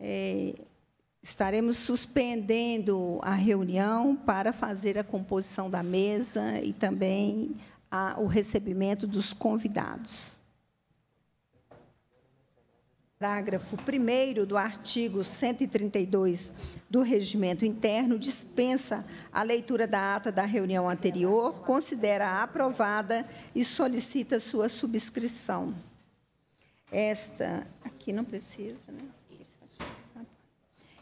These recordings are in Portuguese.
é, estaremos suspendendo a reunião para fazer a composição da mesa e também a, o recebimento dos convidados. Parágrafo 1 do artigo 132 do Regimento Interno dispensa a leitura da ata da reunião anterior, considera aprovada e solicita sua subscrição. Esta, aqui não precisa, né?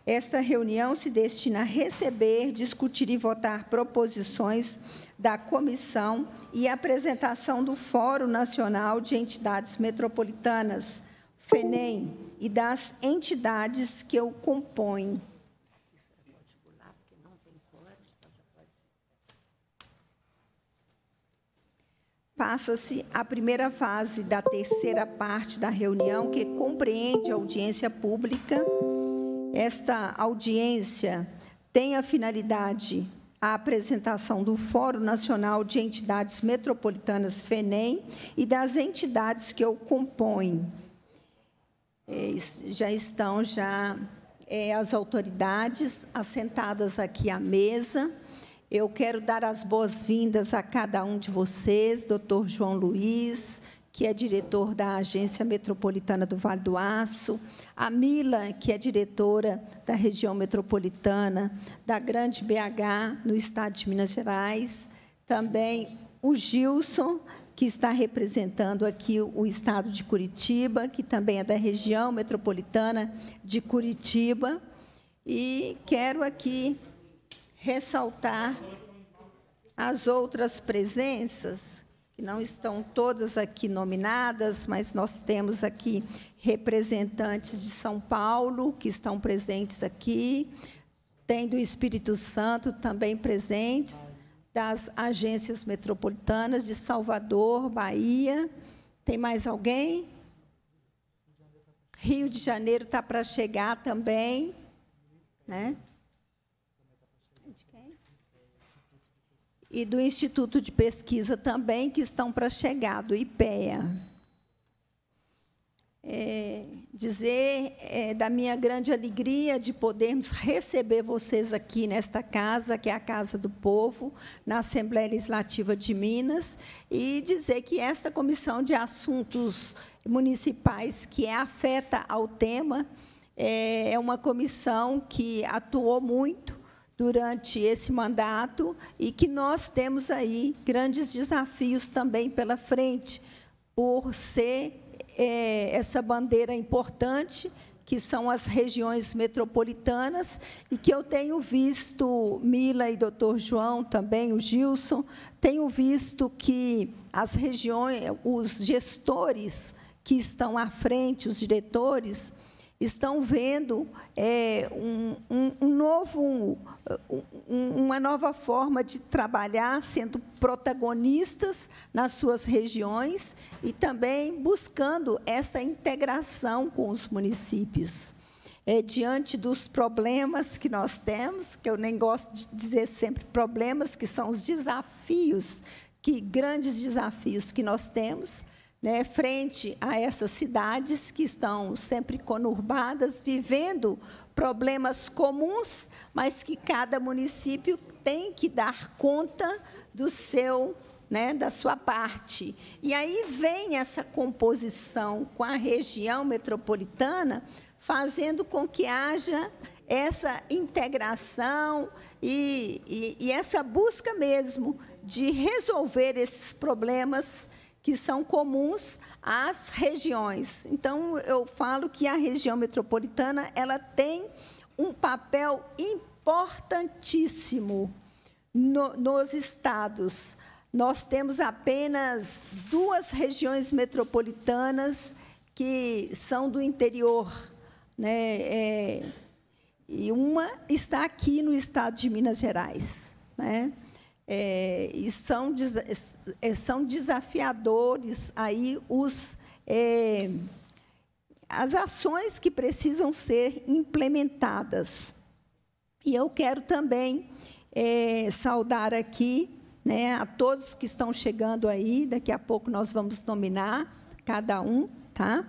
Esta reunião se destina a receber, discutir e votar proposições da comissão e apresentação do Fórum Nacional de Entidades Metropolitanas, FENEM, e das entidades que o compõem. Passa-se a primeira fase da terceira parte da reunião, que compreende a audiência pública esta audiência tem a finalidade a apresentação do Fórum Nacional de Entidades Metropolitanas FENEM e das entidades que o compõem. Já estão já é, as autoridades assentadas aqui à mesa. Eu quero dar as boas-vindas a cada um de vocês, doutor João Luiz, que é diretor da Agência Metropolitana do Vale do Aço, a Mila, que é diretora da região metropolitana da Grande BH, no estado de Minas Gerais, também o Gilson, que está representando aqui o estado de Curitiba, que também é da região metropolitana de Curitiba. E quero aqui ressaltar as outras presenças que não estão todas aqui nominadas, mas nós temos aqui representantes de São Paulo que estão presentes aqui, tem do Espírito Santo também presentes, das agências metropolitanas de Salvador, Bahia. Tem mais alguém? Rio de Janeiro está para chegar também, né? e do Instituto de Pesquisa também, que estão para chegar, do IPEA. É, dizer é, da minha grande alegria de podermos receber vocês aqui nesta casa, que é a Casa do Povo, na Assembleia Legislativa de Minas, e dizer que esta Comissão de Assuntos Municipais, que é afeta ao tema, é, é uma comissão que atuou muito durante esse mandato e que nós temos aí grandes desafios também pela frente, por ser é, essa bandeira importante que são as regiões metropolitanas, e que eu tenho visto, Mila e doutor João também, o Gilson, tenho visto que as regiões, os gestores que estão à frente, os diretores, estão vendo é, um, um, um, novo, uma nova forma de trabalhar, sendo protagonistas nas suas regiões e também buscando essa integração com os municípios. É, diante dos problemas que nós temos, que eu nem gosto de dizer sempre problemas, que são os desafios, que grandes desafios que nós temos, né, frente a essas cidades que estão sempre conurbadas, vivendo problemas comuns, mas que cada município tem que dar conta do seu, né, da sua parte. E aí vem essa composição com a região metropolitana, fazendo com que haja essa integração e, e, e essa busca mesmo de resolver esses problemas que são comuns às regiões. Então, eu falo que a região metropolitana ela tem um papel importantíssimo no, nos estados. Nós temos apenas duas regiões metropolitanas que são do interior, né? É, e uma está aqui no estado de Minas Gerais, né? é, e são, é, são desafiadores aí os, é, as ações que precisam ser implementadas. E eu quero também é, saudar aqui né, a todos que estão chegando aí, daqui a pouco nós vamos nominar cada um, tá?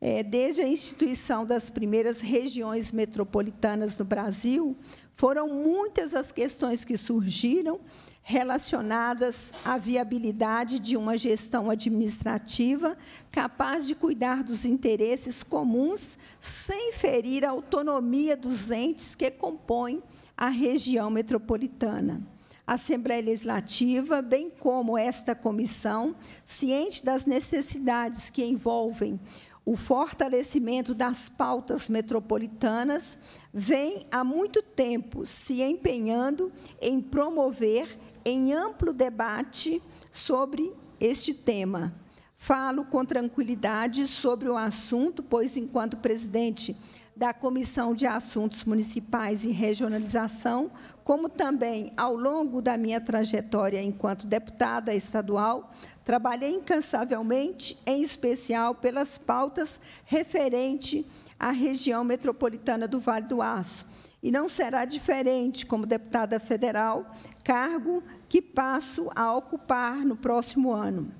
É, desde a instituição das primeiras regiões metropolitanas do Brasil, foram muitas as questões que surgiram relacionadas à viabilidade de uma gestão administrativa capaz de cuidar dos interesses comuns sem ferir a autonomia dos entes que compõem a região metropolitana. A Assembleia Legislativa, bem como esta comissão, ciente das necessidades que envolvem o fortalecimento das pautas metropolitanas, vem há muito tempo se empenhando em promover em amplo debate sobre este tema. Falo com tranquilidade sobre o assunto, pois, enquanto presidente da Comissão de Assuntos Municipais e Regionalização, como também ao longo da minha trajetória enquanto deputada estadual, trabalhei incansavelmente, em especial pelas pautas referentes à região metropolitana do Vale do Aço. E não será diferente como deputada federal, cargo que passo a ocupar no próximo ano.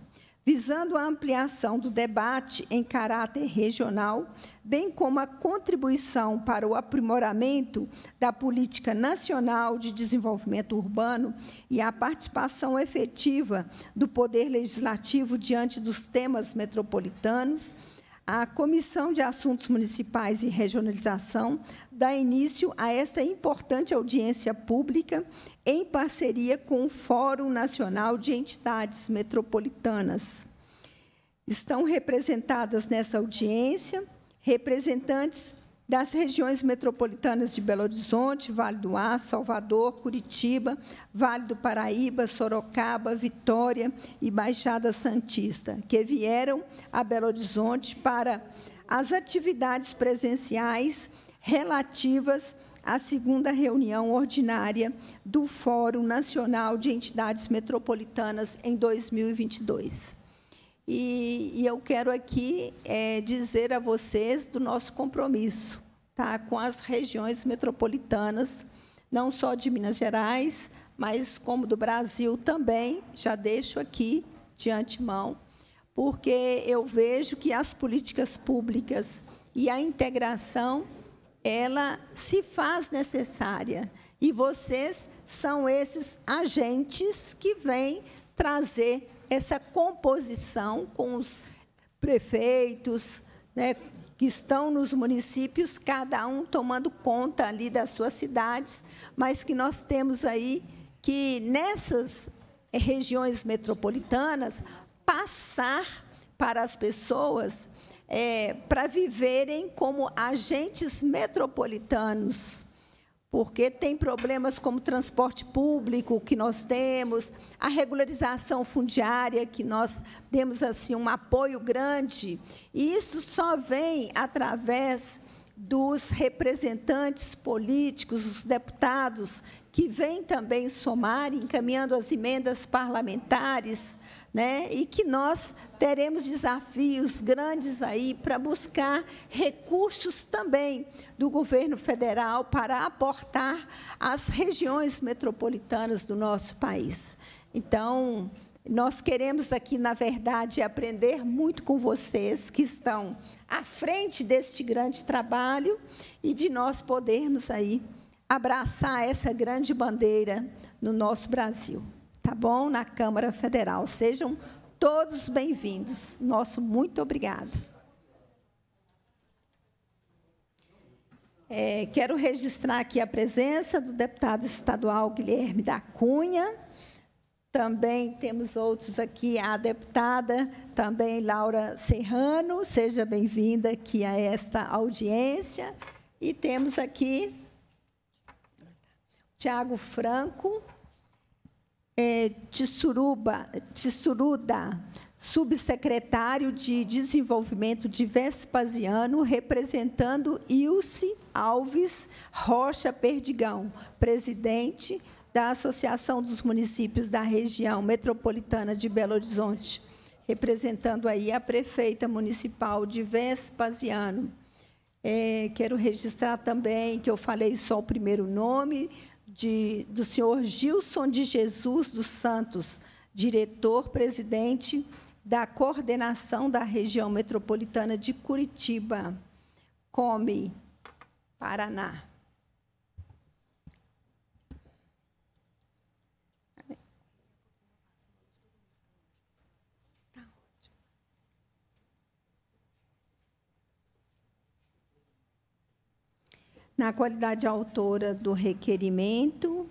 Visando a ampliação do debate em caráter regional, bem como a contribuição para o aprimoramento da política nacional de desenvolvimento urbano e a participação efetiva do poder legislativo diante dos temas metropolitanos, a Comissão de Assuntos Municipais e Regionalização dá início a esta importante audiência pública em parceria com o Fórum Nacional de Entidades Metropolitanas. Estão representadas nessa audiência representantes das regiões metropolitanas de Belo Horizonte, Vale do Ar, Salvador, Curitiba, Vale do Paraíba, Sorocaba, Vitória e Baixada Santista, que vieram a Belo Horizonte para as atividades presenciais relativas à segunda reunião ordinária do Fórum Nacional de Entidades Metropolitanas em 2022. E, e eu quero aqui é, dizer a vocês do nosso compromisso tá, com as regiões metropolitanas, não só de Minas Gerais, mas como do Brasil também. Já deixo aqui de antemão, porque eu vejo que as políticas públicas e a integração ela se faz necessária. E vocês são esses agentes que vêm trazer essa composição com os prefeitos, né, que estão nos municípios, cada um tomando conta ali das suas cidades, mas que nós temos aí que nessas eh, regiões metropolitanas passar para as pessoas é, para viverem como agentes metropolitanos porque tem problemas como transporte público que nós temos, a regularização fundiária que nós temos assim um apoio grande, e isso só vem através dos representantes políticos, os deputados que vêm também somar, encaminhando as emendas parlamentares né? E que nós teremos desafios grandes aí para buscar recursos também do governo federal para aportar às regiões metropolitanas do nosso país. Então, nós queremos aqui, na verdade, aprender muito com vocês que estão à frente deste grande trabalho e de nós podermos aí abraçar essa grande bandeira no nosso Brasil tá bom? Na Câmara Federal. Sejam todos bem-vindos. Nosso muito obrigado. É, quero registrar aqui a presença do deputado estadual Guilherme da Cunha. Também temos outros aqui, a deputada também Laura Serrano, seja bem-vinda aqui a esta audiência. E temos aqui Tiago Franco, é, Tissuruba, Tissuruda, subsecretário de Desenvolvimento de Vespasiano, representando Ilse Alves Rocha Perdigão, presidente da Associação dos Municípios da Região Metropolitana de Belo Horizonte, representando aí a prefeita municipal de Vespasiano. É, quero registrar também que eu falei só o primeiro nome, de, do senhor Gilson de Jesus dos Santos, diretor-presidente da coordenação da região metropolitana de Curitiba, Come, Paraná. na qualidade autora do requerimento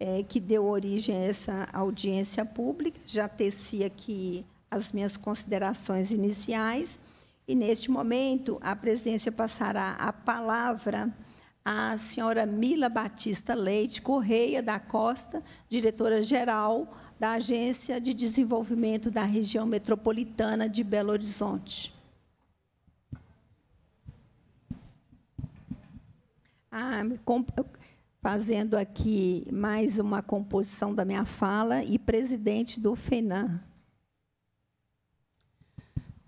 é, que deu origem a essa audiência pública, já teci aqui as minhas considerações iniciais. E, neste momento, a presidência passará a palavra à senhora Mila Batista Leite Correia da Costa, diretora-geral da Agência de Desenvolvimento da Região Metropolitana de Belo Horizonte. Ah, fazendo aqui mais uma composição da minha fala e presidente do FENAM.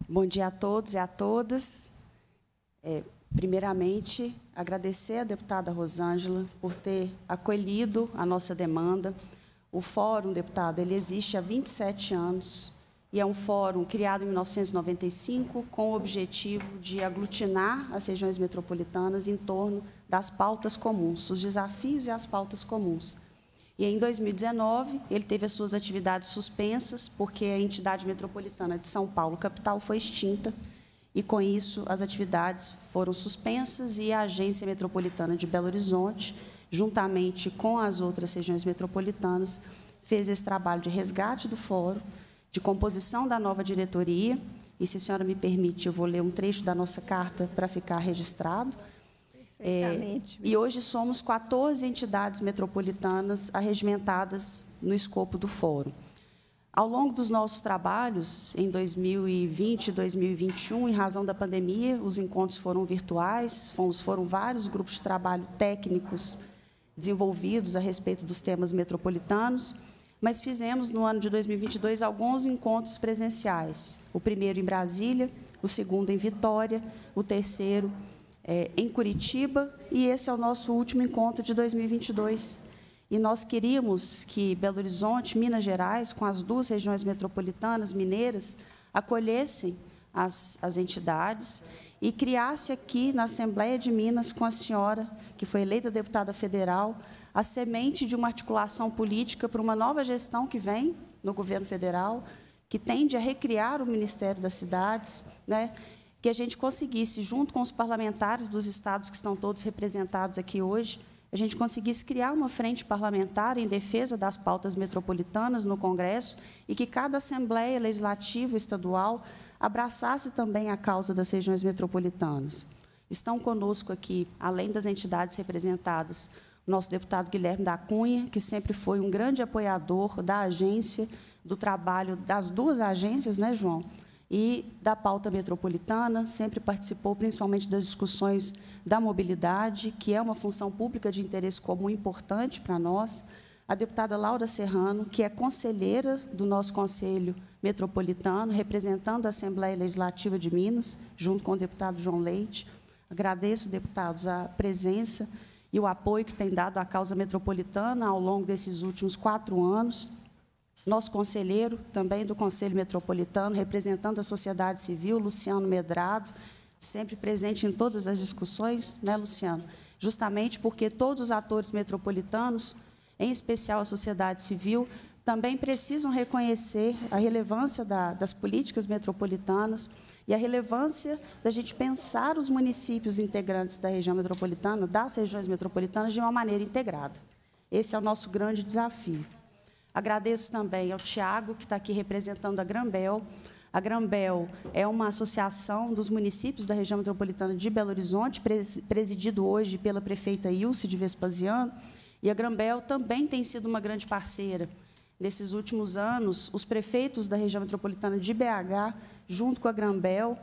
Bom dia a todos e a todas. É, primeiramente, agradecer à deputada Rosângela por ter acolhido a nossa demanda. O fórum, deputada, ele existe há 27 anos e é um fórum criado em 1995 com o objetivo de aglutinar as regiões metropolitanas em torno das pautas comuns, os desafios e as pautas comuns. E em 2019, ele teve as suas atividades suspensas, porque a entidade metropolitana de São Paulo, capital, foi extinta, e com isso as atividades foram suspensas e a Agência Metropolitana de Belo Horizonte, juntamente com as outras regiões metropolitanas, fez esse trabalho de resgate do fórum de composição da nova diretoria. E, se a senhora me permite, eu vou ler um trecho da nossa carta para ficar registrado. É, e hoje somos 14 entidades metropolitanas arregimentadas no escopo do fórum. Ao longo dos nossos trabalhos, em 2020 e 2021, em razão da pandemia, os encontros foram virtuais, foram vários grupos de trabalho técnicos desenvolvidos a respeito dos temas metropolitanos mas fizemos no ano de 2022 alguns encontros presenciais. O primeiro em Brasília, o segundo em Vitória, o terceiro é, em Curitiba, e esse é o nosso último encontro de 2022. E nós queríamos que Belo Horizonte, Minas Gerais, com as duas regiões metropolitanas mineiras, acolhessem as, as entidades e criasse aqui na Assembleia de Minas, com a senhora, que foi eleita deputada federal, a semente de uma articulação política para uma nova gestão que vem no governo federal, que tende a recriar o Ministério das Cidades, né? que a gente conseguisse, junto com os parlamentares dos estados que estão todos representados aqui hoje, a gente conseguisse criar uma frente parlamentar em defesa das pautas metropolitanas no Congresso e que cada Assembleia Legislativa Estadual abraçasse também a causa das regiões metropolitanas. Estão conosco aqui, além das entidades representadas, o nosso deputado Guilherme da Cunha, que sempre foi um grande apoiador da agência, do trabalho das duas agências, né, João? E da pauta metropolitana, sempre participou principalmente das discussões da mobilidade, que é uma função pública de interesse comum importante para nós a deputada Laura Serrano, que é conselheira do nosso Conselho Metropolitano, representando a Assembleia Legislativa de Minas, junto com o deputado João Leite. Agradeço, deputados, a presença e o apoio que tem dado à causa metropolitana ao longo desses últimos quatro anos. Nosso conselheiro, também do Conselho Metropolitano, representando a sociedade civil, Luciano Medrado, sempre presente em todas as discussões, né, Luciano? Justamente porque todos os atores metropolitanos em especial a sociedade civil, também precisam reconhecer a relevância da, das políticas metropolitanas e a relevância da gente pensar os municípios integrantes da região metropolitana, das regiões metropolitanas, de uma maneira integrada. Esse é o nosso grande desafio. Agradeço também ao Tiago, que está aqui representando a Grambel, a Grambel é uma associação dos municípios da região metropolitana de Belo Horizonte, presidido hoje pela prefeita Ilse de Vespasiano, e a Grambel também tem sido uma grande parceira. Nesses últimos anos, os prefeitos da região metropolitana de BH, junto com a Grambel,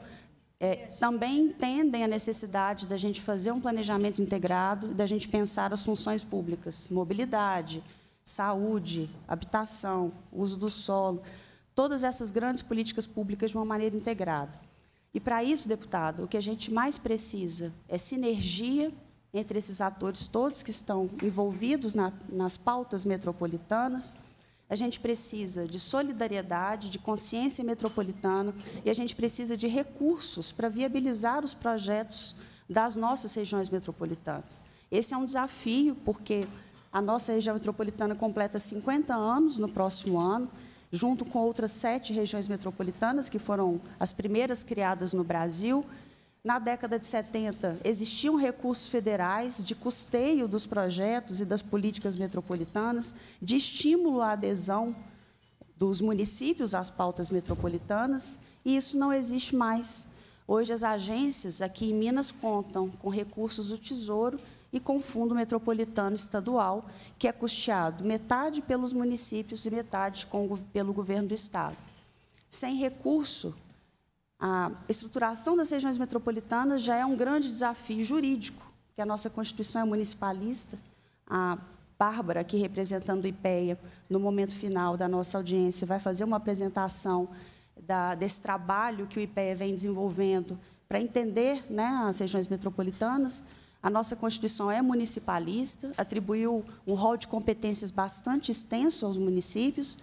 é, também entendem a necessidade da gente fazer um planejamento integrado, da gente pensar as funções públicas, mobilidade, saúde, habitação, uso do solo, todas essas grandes políticas públicas de uma maneira integrada. E para isso, deputado, o que a gente mais precisa é sinergia entre esses atores todos que estão envolvidos na, nas pautas metropolitanas. A gente precisa de solidariedade, de consciência metropolitana e a gente precisa de recursos para viabilizar os projetos das nossas regiões metropolitanas. Esse é um desafio, porque a nossa região metropolitana completa 50 anos no próximo ano, junto com outras sete regiões metropolitanas, que foram as primeiras criadas no Brasil, na década de 70, existiam recursos federais de custeio dos projetos e das políticas metropolitanas, de estímulo à adesão dos municípios às pautas metropolitanas, e isso não existe mais. Hoje, as agências aqui em Minas contam com recursos do Tesouro e com o Fundo Metropolitano Estadual, que é custeado metade pelos municípios e metade com, pelo governo do Estado. Sem recurso, a estruturação das regiões metropolitanas já é um grande desafio jurídico, que a nossa Constituição é municipalista. A Bárbara, aqui representando o IPEA, no momento final da nossa audiência, vai fazer uma apresentação da, desse trabalho que o IPEA vem desenvolvendo para entender né, as regiões metropolitanas. A nossa Constituição é municipalista, atribuiu um rol de competências bastante extenso aos municípios,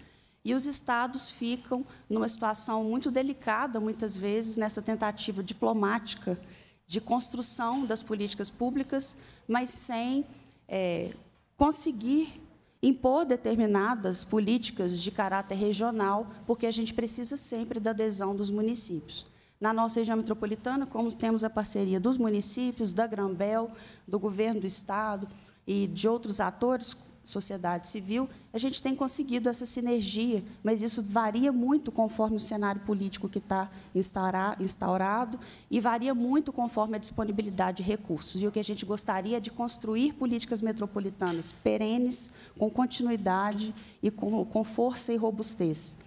e os estados ficam numa situação muito delicada, muitas vezes, nessa tentativa diplomática de construção das políticas públicas, mas sem é, conseguir impor determinadas políticas de caráter regional, porque a gente precisa sempre da adesão dos municípios. Na nossa região metropolitana, como temos a parceria dos municípios, da Grambel, do governo do Estado e de outros atores, sociedade civil, a gente tem conseguido essa sinergia, mas isso varia muito conforme o cenário político que está instaurado e varia muito conforme a disponibilidade de recursos. E o que a gente gostaria é de construir políticas metropolitanas perenes, com continuidade e com, com força e robustez.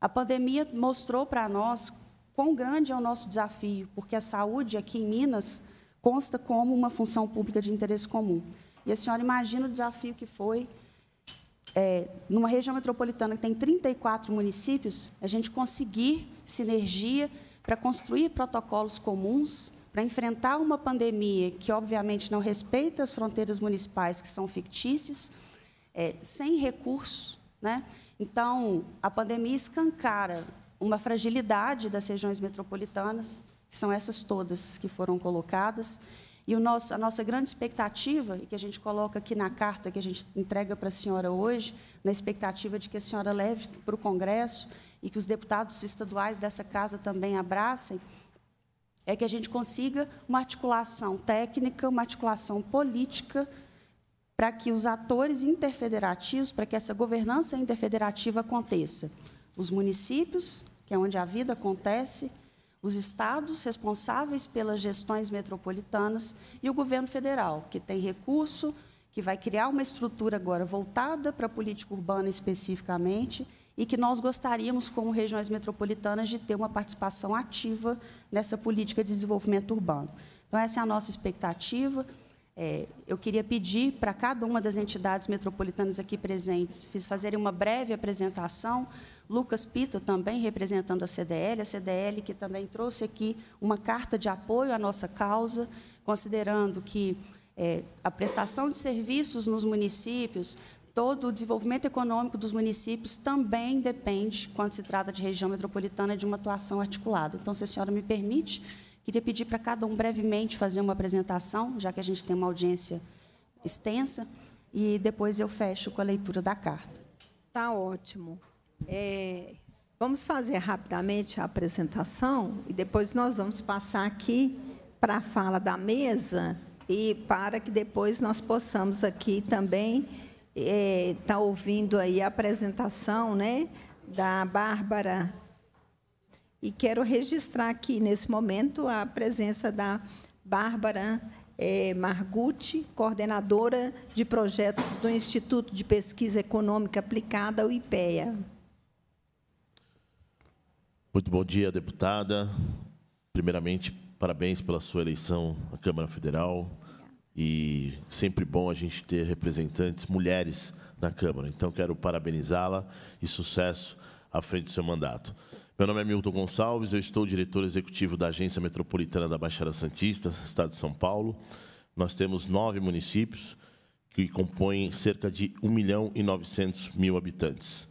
A pandemia mostrou para nós quão grande é o nosso desafio, porque a saúde aqui em Minas consta como uma função pública de interesse comum. E a senhora imagina o desafio que foi. É, numa região metropolitana que tem 34 municípios, a gente conseguir sinergia para construir protocolos comuns para enfrentar uma pandemia que, obviamente, não respeita as fronteiras municipais, que são fictícias, é, sem recursos. Né? Então, a pandemia escancara uma fragilidade das regiões metropolitanas, que são essas todas que foram colocadas, e nosso, a nossa grande expectativa, e que a gente coloca aqui na carta que a gente entrega para a senhora hoje, na expectativa de que a senhora leve para o Congresso e que os deputados estaduais dessa casa também abracem, é que a gente consiga uma articulação técnica, uma articulação política, para que os atores interfederativos, para que essa governança interfederativa aconteça. Os municípios, que é onde a vida acontece, os estados responsáveis pelas gestões metropolitanas e o governo federal, que tem recurso, que vai criar uma estrutura agora voltada para a política urbana especificamente e que nós gostaríamos, como regiões metropolitanas, de ter uma participação ativa nessa política de desenvolvimento urbano. Então, essa é a nossa expectativa. É, eu queria pedir para cada uma das entidades metropolitanas aqui presentes fazerem uma breve apresentação Lucas Pito, também representando a CDL, a CDL que também trouxe aqui uma carta de apoio à nossa causa, considerando que é, a prestação de serviços nos municípios, todo o desenvolvimento econômico dos municípios também depende, quando se trata de região metropolitana, de uma atuação articulada. Então, se a senhora me permite, queria pedir para cada um brevemente fazer uma apresentação, já que a gente tem uma audiência extensa, e depois eu fecho com a leitura da carta. Tá ótimo. É, vamos fazer rapidamente a apresentação e depois nós vamos passar aqui para a fala da mesa e para que depois nós possamos aqui também estar é, tá ouvindo aí a apresentação né, da Bárbara. E quero registrar aqui, nesse momento, a presença da Bárbara é, Margutti, coordenadora de projetos do Instituto de Pesquisa Econômica Aplicada, o IPEA. Muito bom dia, deputada. Primeiramente, parabéns pela sua eleição à Câmara Federal. E sempre bom a gente ter representantes mulheres na Câmara. Então, quero parabenizá-la e sucesso à frente do seu mandato. Meu nome é Milton Gonçalves, eu estou diretor executivo da Agência Metropolitana da Baixada Santista, Estado de São Paulo. Nós temos nove municípios que compõem cerca de 1 milhão e 900 mil habitantes.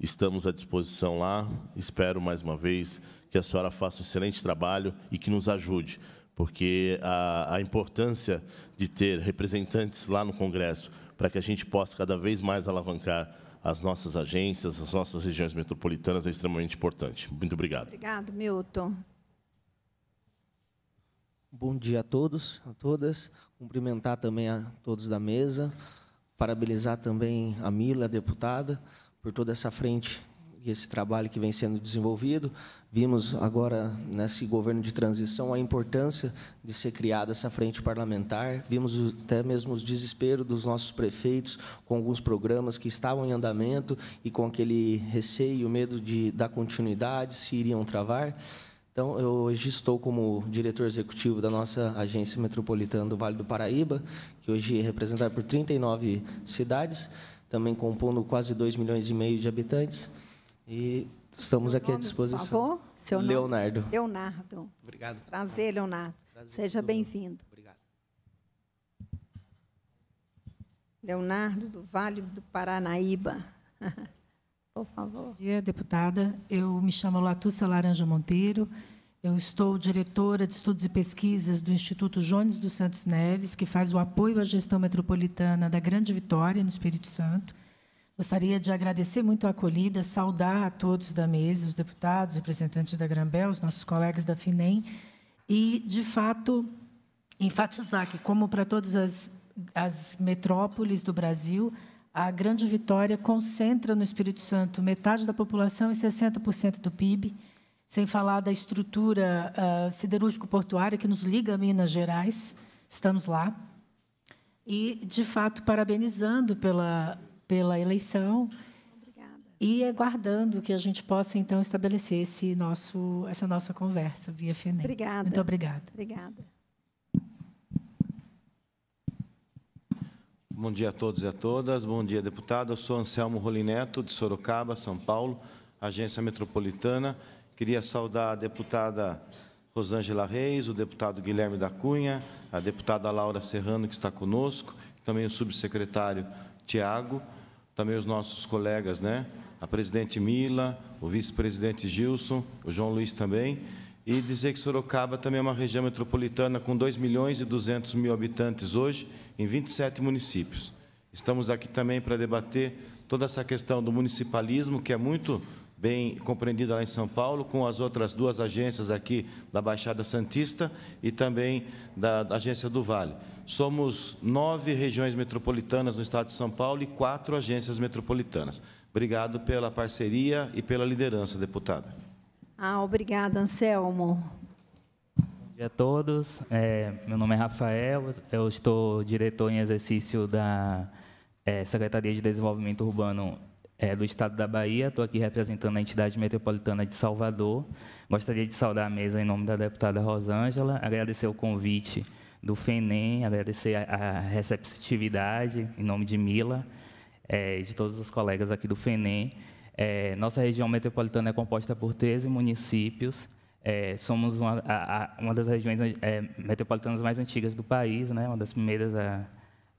Estamos à disposição lá. Espero mais uma vez que a senhora faça um excelente trabalho e que nos ajude, porque a, a importância de ter representantes lá no Congresso para que a gente possa cada vez mais alavancar as nossas agências, as nossas regiões metropolitanas é extremamente importante. Muito obrigado. Obrigado, Milton. Bom dia a todos, a todas. Cumprimentar também a todos da mesa. Parabenizar também a Mila, a deputada por toda essa frente e esse trabalho que vem sendo desenvolvido. Vimos agora, nesse né, governo de transição, a importância de ser criada essa frente parlamentar. Vimos até mesmo o desespero dos nossos prefeitos com alguns programas que estavam em andamento e com aquele receio, medo de dar continuidade, se iriam travar. Então, eu hoje estou como diretor executivo da nossa agência metropolitana do Vale do Paraíba, que hoje é representada por 39 cidades também compondo quase 2 milhões e meio de habitantes. E estamos Seu aqui nome, à disposição. Por favor? Seu nome? Leonardo. Leonardo. Obrigado. Prazer, Leonardo. Prazer Seja bem-vindo. Obrigado. Leonardo do Vale do Paranaíba. Por favor. Bom dia, deputada. Eu me chamo Latúcia Laranja Monteiro. Eu estou diretora de estudos e pesquisas do Instituto Jones dos Santos Neves, que faz o apoio à gestão metropolitana da Grande Vitória, no Espírito Santo. Gostaria de agradecer muito a acolhida, saudar a todos da mesa, os deputados, representantes da Grambel, os nossos colegas da FINEM, e, de fato, enfatizar que, como para todas as, as metrópoles do Brasil, a Grande Vitória concentra no Espírito Santo metade da população e 60% do PIB sem falar da estrutura uh, siderúrgico-portuária que nos liga a Minas Gerais, estamos lá. E, de fato, parabenizando pela, pela eleição Obrigada. e aguardando que a gente possa, então, estabelecer esse nosso, essa nossa conversa via FENEM. Obrigada. Muito obrigada. Obrigada. Bom dia a todos e a todas. Bom dia, deputado. Eu sou Anselmo Rolineto, de Sorocaba, São Paulo, Agência Metropolitana. Queria saudar a deputada Rosângela Reis, o deputado Guilherme da Cunha, a deputada Laura Serrano, que está conosco, também o subsecretário Tiago, também os nossos colegas, né? a presidente Mila, o vice-presidente Gilson, o João Luiz também, e dizer que Sorocaba também é uma região metropolitana com 2 milhões e 200 mil habitantes hoje, em 27 municípios. Estamos aqui também para debater toda essa questão do municipalismo, que é muito bem compreendida lá em São Paulo, com as outras duas agências aqui da Baixada Santista e também da, Agência do Vale. Somos nove regiões metropolitanas no estado de São Paulo e quatro agências metropolitanas. Obrigado pela parceria e pela liderança, deputada. Ah, obrigada, Anselmo. Bom dia a todos. É, meu nome é Rafael, eu estou diretor em exercício da é, Secretaria de Desenvolvimento Urbano é, do estado da Bahia, estou aqui representando a entidade metropolitana de Salvador. Gostaria de saudar a mesa em nome da deputada Rosângela, agradecer o convite do FENEM, agradecer a, a receptividade em nome de Mila, é, de todos os colegas aqui do FENEM. É, nossa região metropolitana é composta por 13 municípios. É, somos uma, a, a, uma, das regiões é, metropolitanas mais antigas do país, né? uma das primeiras a,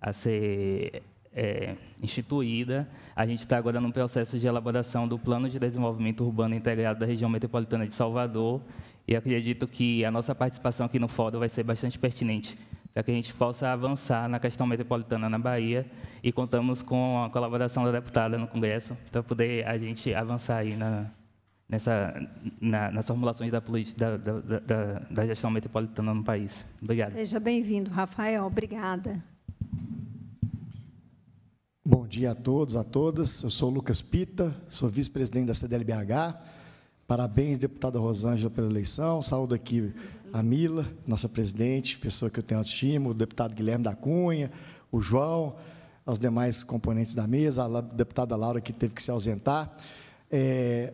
a ser é, instituída, a gente está agora no processo de elaboração do Plano de Desenvolvimento Urbano Integrado da Região Metropolitana de Salvador, e acredito que a nossa participação aqui no fórum vai ser bastante pertinente para que a gente possa avançar na questão metropolitana na Bahia, e contamos com a colaboração da deputada no Congresso para poder a gente avançar aí na, nessa, na, nas formulações da, da, da, da gestão metropolitana no país. Obrigado. Seja bem-vindo, Rafael. Obrigada. Bom dia a todos, a todas. Eu sou Lucas Pita, sou vice-presidente da CDLBH. Parabéns, deputada Rosângela, pela eleição. Saúdo aqui a Mila, nossa presidente, pessoa que eu tenho autoestima, o deputado Guilherme da Cunha, o João, aos demais componentes da mesa, a deputada Laura, que teve que se ausentar. É,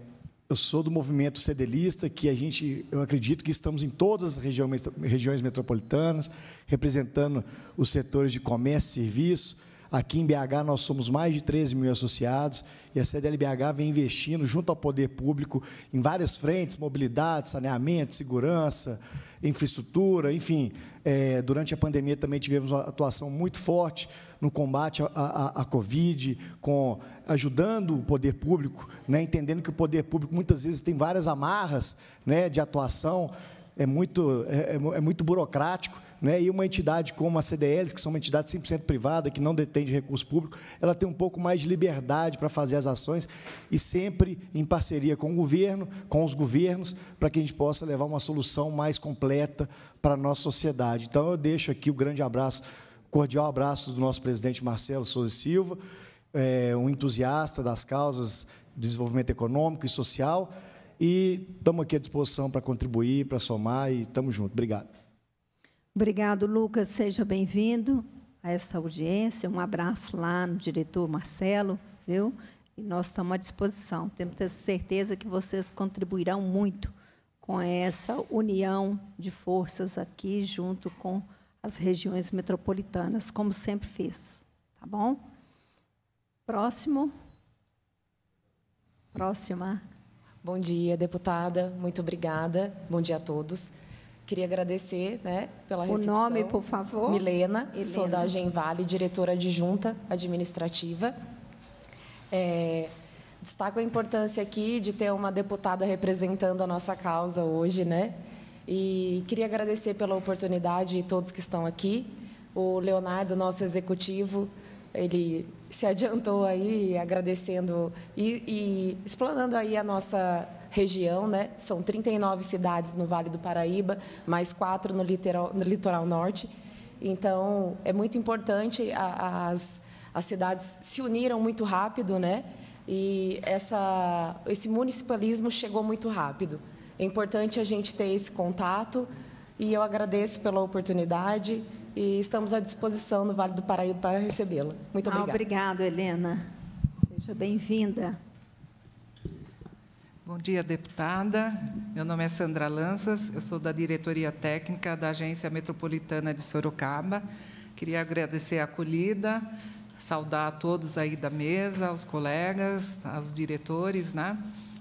eu sou do movimento cedelista, que a gente, eu acredito que estamos em todas as regiões, regiões metropolitanas, representando os setores de comércio e serviço, Aqui em BH nós somos mais de 13 mil associados e a CDLBH vem investindo junto ao poder público em várias frentes, mobilidade, saneamento, segurança, infraestrutura, enfim. É, durante a pandemia também tivemos uma atuação muito forte no combate à Covid, com, ajudando o poder público, né, entendendo que o poder público muitas vezes tem várias amarras né, de atuação, é muito, é, é, é muito burocrático né? e uma entidade como a CDLs, que são uma entidade 100% privada, que não detém de recurso público, ela tem um pouco mais de liberdade para fazer as ações e sempre em parceria com o governo, com os governos, para que a gente possa levar uma solução mais completa para a nossa sociedade. Então, eu deixo aqui o um grande abraço, cordial abraço do nosso presidente Marcelo Souza Silva, eh, um entusiasta das causas de desenvolvimento econômico e social, e estamos aqui à disposição para contribuir, para somar, e estamos juntos. Obrigado. Obrigado, Lucas. Seja bem-vindo a esta audiência. Um abraço lá no diretor Marcelo, viu? E nós estamos à disposição. Temos certeza que vocês contribuirão muito com essa união de forças aqui, junto com as regiões metropolitanas, como sempre fez. Tá bom? Próximo. Próxima. Bom dia, deputada. Muito obrigada. Bom dia a todos. Queria agradecer né, pela recepção. O nome, por favor. Milena, Helena. sou da Genvale, diretora adjunta administrativa. É, destaco a importância aqui de ter uma deputada representando a nossa causa hoje, né? E queria agradecer pela oportunidade e todos que estão aqui. O Leonardo, nosso executivo, ele se adiantou aí agradecendo e, e explanando aí a nossa região, né? São 39 cidades no Vale do Paraíba, mais quatro no litoral, no litoral norte. Então, é muito importante as, as cidades se uniram muito rápido, né? E essa, esse municipalismo chegou muito rápido. É importante a gente ter esse contato e eu agradeço pela oportunidade e estamos à disposição no Vale do Paraíba para recebê-la. Muito ah, obrigada. Ah, obrigado, Helena. Seja bem-vinda. Bom dia, deputada. Meu nome é Sandra Lanças, eu sou da diretoria técnica da Agência Metropolitana de Sorocaba. Queria agradecer a acolhida, saudar a todos aí da mesa, aos colegas, aos diretores, né?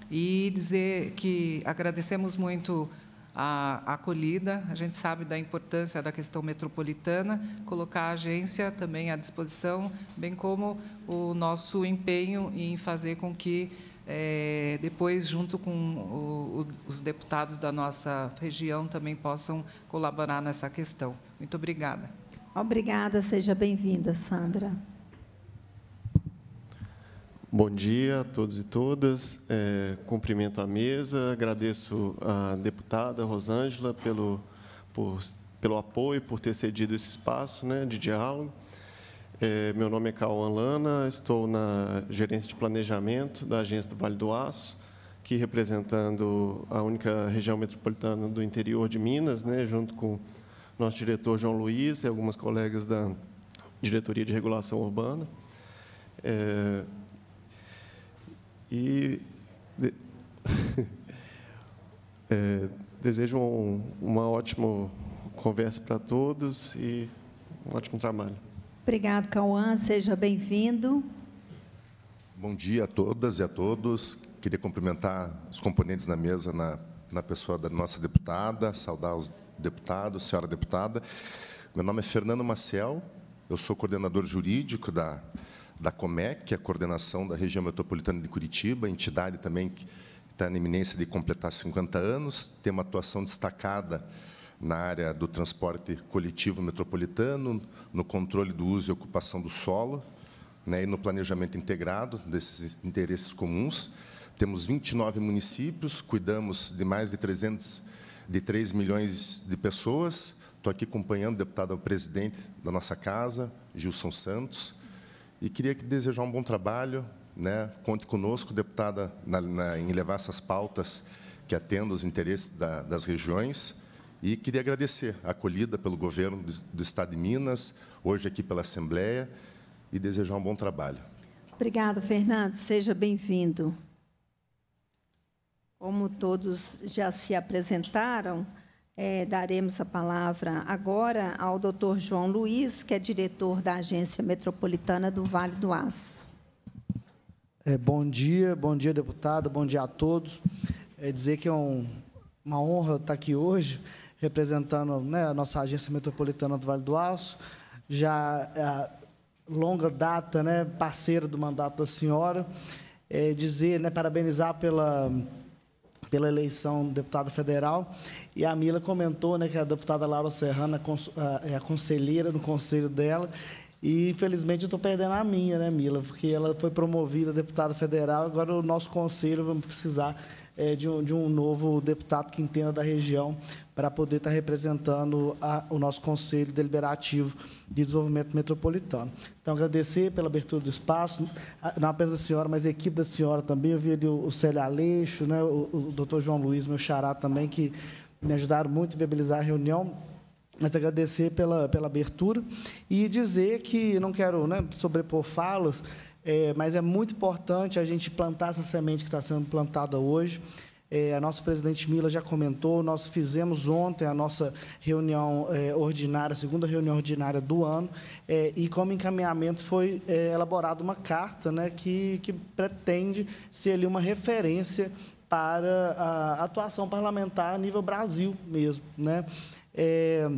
E dizer que agradecemos muito a acolhida. A gente sabe da importância da questão metropolitana, colocar a agência também à disposição, bem como o nosso empenho em fazer com que é, depois, junto com o, os deputados da nossa região, também possam colaborar nessa questão. Muito obrigada. Obrigada, seja bem-vinda, Sandra. Bom dia a todos e todas. É, cumprimento a mesa, agradeço à deputada Rosângela pelo, por, pelo apoio, por ter cedido esse espaço né, de diálogo. É, meu nome é Cauan Lana, estou na gerência de planejamento da agência do Vale do Aço, aqui representando a única região metropolitana do interior de Minas, né, junto com nosso diretor João Luiz e algumas colegas da diretoria de regulação urbana. É, e de, é, desejo um, uma ótima conversa para todos e um ótimo trabalho. Obrigado, Cauã. Seja bem-vindo. Bom dia a todas e a todos. Queria cumprimentar os componentes da mesa na, na pessoa da nossa deputada, saudar os deputados, senhora deputada. Meu nome é Fernando Maciel, eu sou coordenador jurídico da, da COMEC, é a Coordenação da Região Metropolitana de Curitiba, entidade também que está na iminência de completar 50 anos, tem uma atuação destacada na área do transporte coletivo metropolitano, no controle do uso e ocupação do solo, né, e no planejamento integrado desses interesses comuns. Temos 29 municípios, cuidamos de mais de 300 de 3 milhões de pessoas. Estou aqui acompanhando o deputado presidente da nossa casa, Gilson Santos, e queria desejar um bom trabalho. Né? Conte conosco, deputada, na, na, em levar essas pautas que atendam os interesses da, das regiões. E queria agradecer a acolhida pelo governo do Estado de Minas, hoje aqui pela Assembleia, e desejar um bom trabalho. Obrigado, Fernando. Seja bem-vindo. Como todos já se apresentaram, é, daremos a palavra agora ao Dr. João Luiz, que é diretor da Agência Metropolitana do Vale do Aço. É, bom dia, bom dia, deputada, bom dia a todos. É dizer que é um, uma honra estar aqui hoje representando né, a nossa agência metropolitana do Vale do Aço, já é, longa data, né, parceira do mandato da senhora, é, dizer, né, parabenizar pela pela eleição de deputada federal e a Mila comentou, né, que a deputada Laura Serrana é a conselheira no conselho dela e, infelizmente, eu estou perdendo a minha, né, Mila? Porque ela foi promovida deputada federal, agora o nosso conselho vai precisar é, de, um, de um novo deputado que entenda da região para poder estar tá representando a, o nosso Conselho Deliberativo de Desenvolvimento Metropolitano. Então, agradecer pela abertura do espaço, não apenas a senhora, mas a equipe da senhora também. Eu vi ali o, o Célio Aleixo, né, o, o doutor João Luiz, meu xará também, que me ajudaram muito a viabilizar a reunião mas agradecer pela, pela abertura e dizer que não quero né, sobrepor falas, é, mas é muito importante a gente plantar essa semente que está sendo plantada hoje. É, a nossa presidente Mila já comentou, nós fizemos ontem a nossa reunião é, ordinária, a segunda reunião ordinária do ano, é, e como encaminhamento foi é, elaborada uma carta né, que, que pretende ser ali uma referência para a atuação parlamentar a nível Brasil mesmo. Né? É,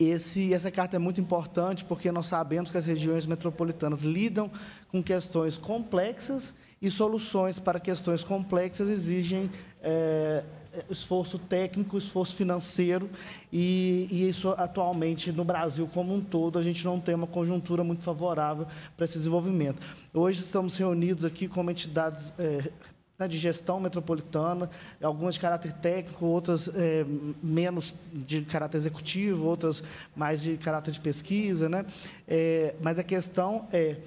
esse, essa carta é muito importante porque nós sabemos que as regiões metropolitanas lidam com questões complexas e soluções para questões complexas exigem é, é, esforço técnico, esforço financeiro, e, e, isso atualmente no Brasil como um todo, a gente não tem uma conjuntura muito favorável para esse desenvolvimento. Hoje estamos reunidos aqui como entidades. É, né, de gestão metropolitana, algumas de caráter técnico, outras é, menos de caráter executivo, outras mais de caráter de pesquisa, né? É, mas a questão é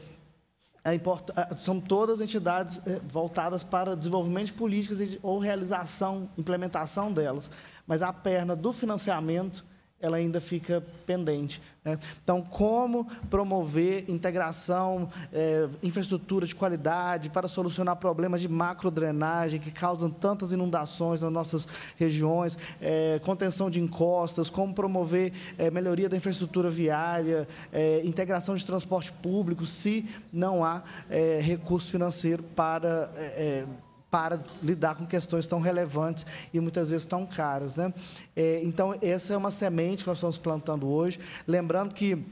é é, são todas entidades é, voltadas para desenvolvimento de políticas ou realização, implementação delas. Mas a perna do financiamento ela ainda fica pendente. Né? Então, como promover integração, é, infraestrutura de qualidade para solucionar problemas de macrodrenagem que causam tantas inundações nas nossas regiões, é, contenção de encostas, como promover é, melhoria da infraestrutura viária, é, integração de transporte público, se não há é, recurso financeiro para é, para lidar com questões tão relevantes e muitas vezes tão caras. Né? É, então, essa é uma semente que nós estamos plantando hoje. Lembrando que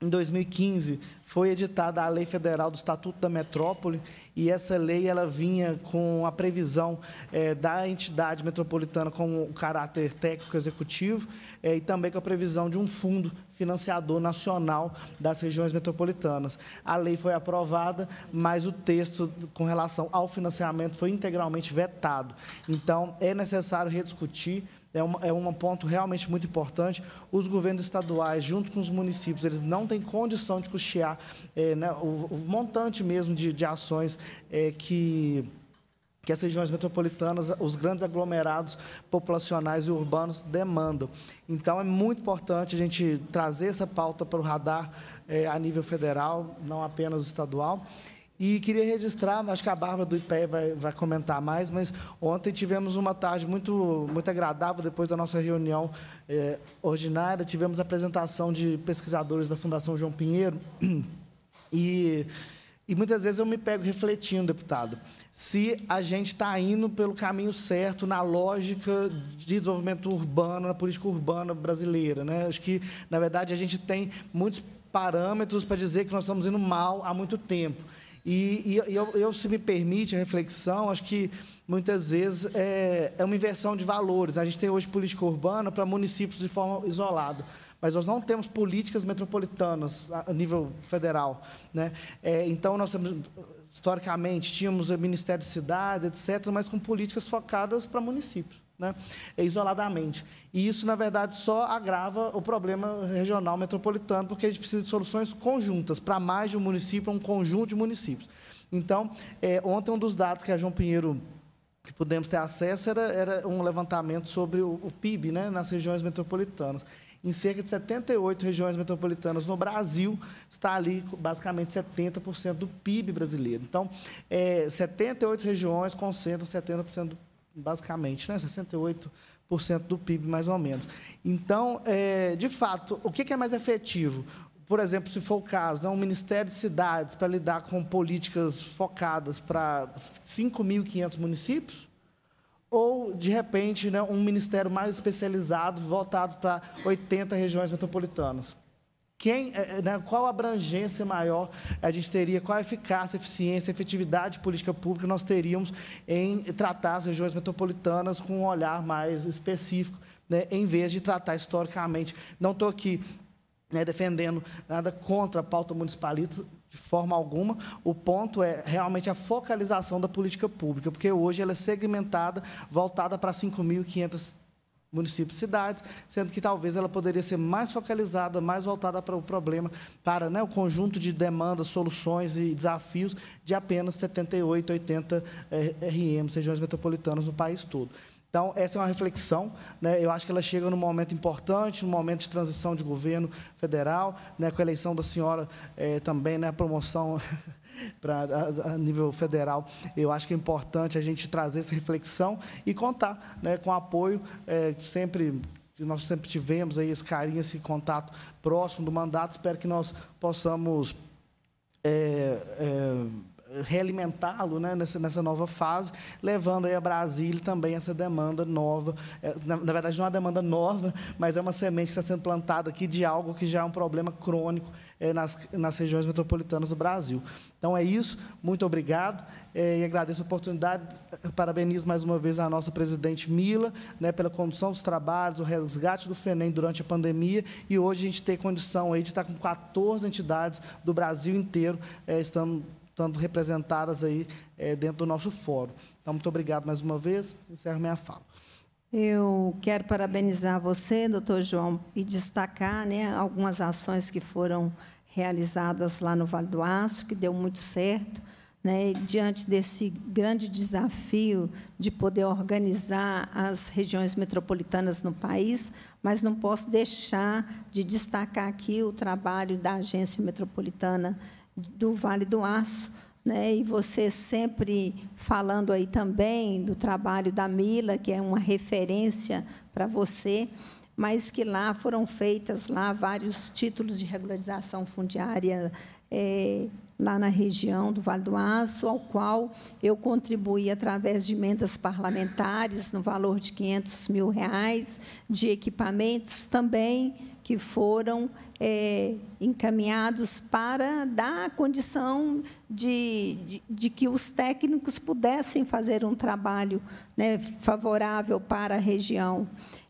em 2015 foi editada a Lei Federal do Estatuto da Metrópole e essa lei ela vinha com a previsão é, da entidade metropolitana com o caráter técnico executivo é, e também com a previsão de um fundo financiador nacional das regiões metropolitanas. A lei foi aprovada, mas o texto com relação ao financiamento foi integralmente vetado. Então, é necessário rediscutir é, uma, é um ponto realmente muito importante. Os governos estaduais, junto com os municípios, eles não têm condição de custear é, né, o, o, montante mesmo de, de ações é, que que as regiões metropolitanas, os grandes aglomerados populacionais e urbanos demandam. Então, é muito importante a gente trazer essa pauta para o radar é, a nível federal, não apenas estadual. E queria registrar, acho que a Bárbara do IPE vai, vai comentar mais, mas ontem tivemos uma tarde muito, muito agradável depois da nossa reunião eh, ordinária. Tivemos a apresentação de pesquisadores da Fundação João Pinheiro. E, e muitas vezes eu me pego refletindo, deputado, se a gente está indo pelo caminho certo na lógica de desenvolvimento urbano, na política urbana brasileira. Né? Acho que, na verdade, a gente tem muitos parâmetros para dizer que nós estamos indo mal há muito tempo. E, e eu, eu, se me permite a reflexão, acho que muitas vezes é, é uma inversão de valores. A gente tem hoje política urbana para municípios de forma isolada mas nós não temos políticas metropolitanas a nível federal. Né? É, então, nós historicamente tínhamos o Ministério de Cidades, etc., mas com políticas focadas para municípios né? isoladamente. E isso, na verdade, só agrava o problema regional metropolitano, porque a gente precisa de soluções conjuntas para mais de um município, é um conjunto de municípios. Então, é, ontem um dos dados que a João Pinheiro que pudemos ter acesso era, era um levantamento sobre o, o PIB né, nas regiões metropolitanas. Em cerca de 78 regiões metropolitanas no Brasil, está ali basicamente 70% do PIB brasileiro. Então, é, 78 regiões concentram 70% do basicamente, né? 68% do PIB, mais ou menos. Então, é, de fato, o que é mais efetivo? Por exemplo, se for o caso, né, um Ministério de Cidades para lidar com políticas focadas para 5.500 municípios, ou, de repente, né, um ministério mais especializado, voltado para 80 regiões metropolitanas? Quem, é, é, né, qual abrangência maior a gente teria, qual eficácia, eficiência, efetividade de política pública nós teríamos em tratar as regiões metropolitanas com um olhar mais específico, né, em vez de tratar historicamente. Não estou aqui né, defendendo nada contra a pauta municipalista, de forma alguma. O ponto é realmente a focalização da política pública, porque hoje ela é segmentada, voltada para 5.500 municípios e cidades, sendo que talvez ela poderia ser mais focalizada, mais voltada para o problema, para né, o conjunto de demandas, soluções e desafios de apenas 78, 80 RMs, regiões metropolitanas no país todo. Então, essa é uma reflexão. Né? Eu acho que ela chega num momento importante, num momento de transição de governo federal, né? com a eleição da senhora eh, também, né? a promoção pra, a, a, nível federal. Eu acho que é importante a gente trazer essa reflexão e contar né, com apoio é, sempre nós sempre tivemos aí esse carinho, esse contato próximo do mandato. Espero que nós possamos é, é, realimentá-lo né, nessa, nessa, nova fase, levando aí a Brasília também essa demanda nova. É, na, na, verdade, não é uma demanda nova, mas é uma semente que está sendo plantada aqui de algo que já é um problema crônico é, nas, nas regiões metropolitanas do Brasil. Então é isso, muito obrigado é, e agradeço a oportunidade. Eh, parabenizo mais uma vez a nossa presidente Mila né, pela condução dos trabalhos, o resgate do FENEM durante a pandemia e hoje a gente tem condição aí de estar com 14 entidades do Brasil inteiro é, estando, estando representadas aí é, dentro do nosso fórum. Então, muito obrigado mais uma vez, encerro minha fala. Eu quero parabenizar você, doutor João, e destacar né, algumas ações que foram realizadas lá no Vale do Aço, que deu muito certo. Né, diante desse grande desafio de poder organizar as regiões metropolitanas no país, mas não posso deixar de destacar aqui o trabalho da Agência Metropolitana do Vale do Aço, né, e você sempre falando aí também do trabalho da Mila, que é uma referência para você, mas que lá foram feitas lá vários títulos de regularização fundiária é, lá na região do Vale do Aço, ao qual eu contribuí através de emendas parlamentares no valor de 500 mil reais, de equipamentos também que foram é, encaminhados para dar a condição de, de, de, que os técnicos pudessem fazer um trabalho né, favorável para a região.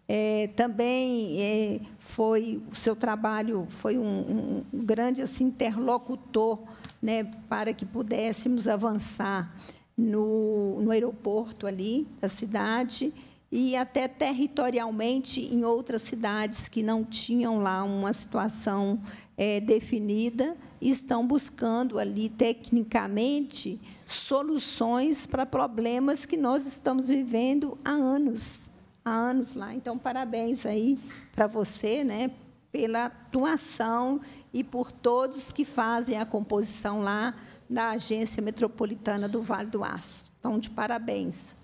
É, também é, foi o seu trabalho foi um, um grande assim, interlocutor né, para que pudéssemos avançar no, no aeroporto ali da cidade e até territorialmente em outras cidades que não tinham lá uma situação é, definida, estão buscando ali tecnicamente soluções para problemas que nós estamos vivendo há anos, há anos lá. Então parabéns aí para você, né, pela atuação e por todos que fazem a composição lá da Agência Metropolitana do Vale do Aço. Então de parabéns.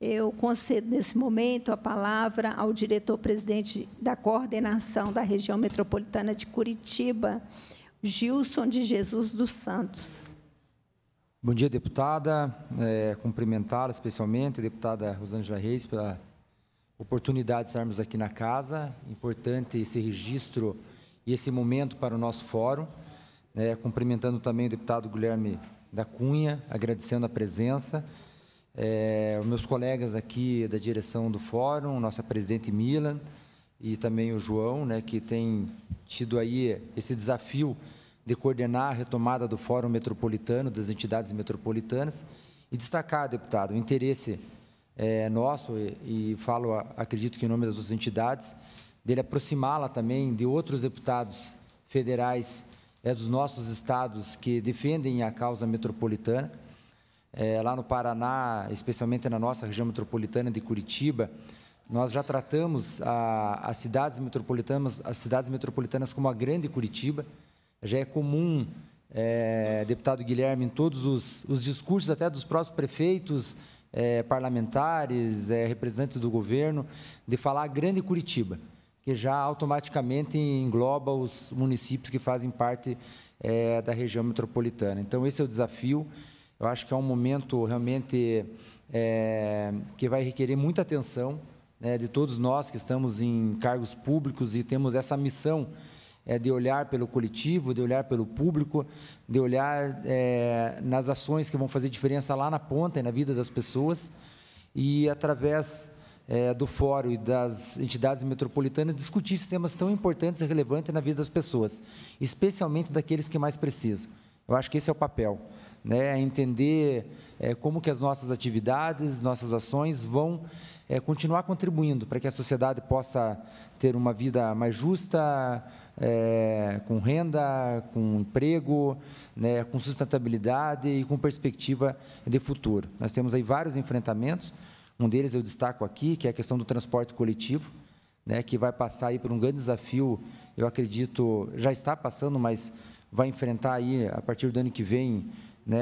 Eu concedo nesse momento a palavra ao diretor-presidente da coordenação da região metropolitana de Curitiba, Gilson de Jesus dos Santos. Bom dia, deputada. É, cumprimentar especialmente deputada Rosângela Reis pela oportunidade de estarmos aqui na casa. Importante esse registro e esse momento para o nosso fórum. É, cumprimentando também o deputado Guilherme da Cunha, agradecendo a presença é, meus colegas aqui da direção do fórum, nossa presidente Milan e também o João, né, que tem tido aí esse desafio de coordenar a retomada do Fórum Metropolitano, das entidades metropolitanas, e destacar, deputado, o interesse é, nosso, e, e falo, acredito que em nome das outras entidades, dele aproximá-la também de outros deputados federais é, dos nossos estados que defendem a causa metropolitana, é, lá no Paraná, especialmente na nossa região metropolitana de Curitiba, nós já tratamos as, cidades metropolitanas, as cidades metropolitanas como a Grande Curitiba. Já é comum, é, deputado Guilherme, em todos os, os, discursos, até dos próprios prefeitos, é, parlamentares, é, representantes do governo, de falar a Grande Curitiba, que já automaticamente engloba os municípios que fazem parte é, da região metropolitana. Então, esse é o desafio. Eu acho que é um momento realmente é, que vai requerer muita atenção né, de todos nós que estamos em cargos públicos e temos essa missão é, de olhar pelo coletivo, de olhar pelo público, de olhar é, nas ações que vão fazer diferença lá na ponta e na vida das pessoas. E através é, do fórum e das entidades metropolitanas discutir esses temas tão importantes e relevantes na vida das pessoas, especialmente daqueles que mais precisam. Eu acho que esse é o papel né, a entender é, como que as nossas atividades, nossas ações vão é, continuar contribuindo para que a sociedade possa ter uma vida mais justa, é, com renda, com emprego, né, com sustentabilidade e com perspectiva de futuro. Nós temos aí vários enfrentamentos, um deles eu destaco aqui, que é a questão do transporte coletivo, né, que vai passar aí por um grande desafio, eu acredito, já está passando, mas vai enfrentar aí, a partir do ano que vem, né,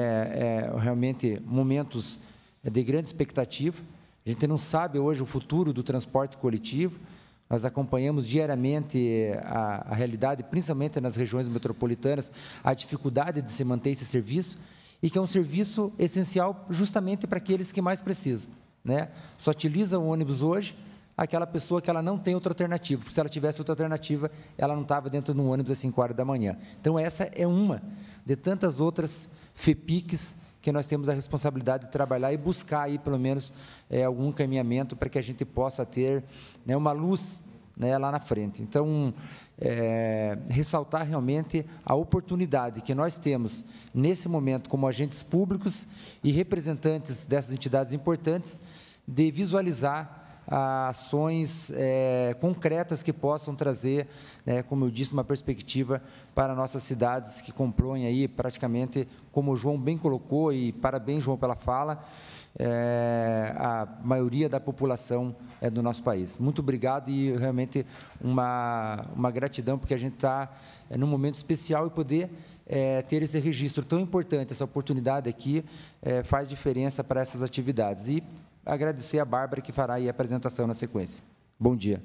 é, realmente momentos é, de grande expectativa. A gente não sabe hoje o futuro do transporte coletivo. Nós acompanhamos diariamente é, a, a realidade, principalmente nas regiões metropolitanas, a dificuldade de se manter esse serviço e que é um serviço essencial justamente para aqueles que mais precisam. Né? Só utiliza o ônibus hoje aquela pessoa que ela não tem outra alternativa, porque se ela tivesse outra alternativa, ela não estava dentro de um ônibus às 5 horas da manhã. Então, essa é uma de tantas outras FEPICs, que nós temos a responsabilidade de trabalhar e buscar aí, pelo menos, é, algum caminhamento para que a gente possa ter né, uma luz né, lá na frente. Então, é, ressaltar realmente a oportunidade que nós temos nesse momento como agentes públicos e representantes dessas entidades importantes de visualizar a ações é, concretas que possam trazer, né, como eu disse, uma perspectiva para nossas cidades que compõem aí praticamente, como o João bem colocou, e parabéns, João, pela fala, é, a maioria da população é, do nosso país. Muito obrigado e realmente uma, uma gratidão, porque a gente está é, num momento especial e poder é, ter esse registro tão importante, essa oportunidade aqui, é, faz diferença para essas atividades. E agradecer a Bárbara, que fará aí a apresentação na sequência. Bom dia.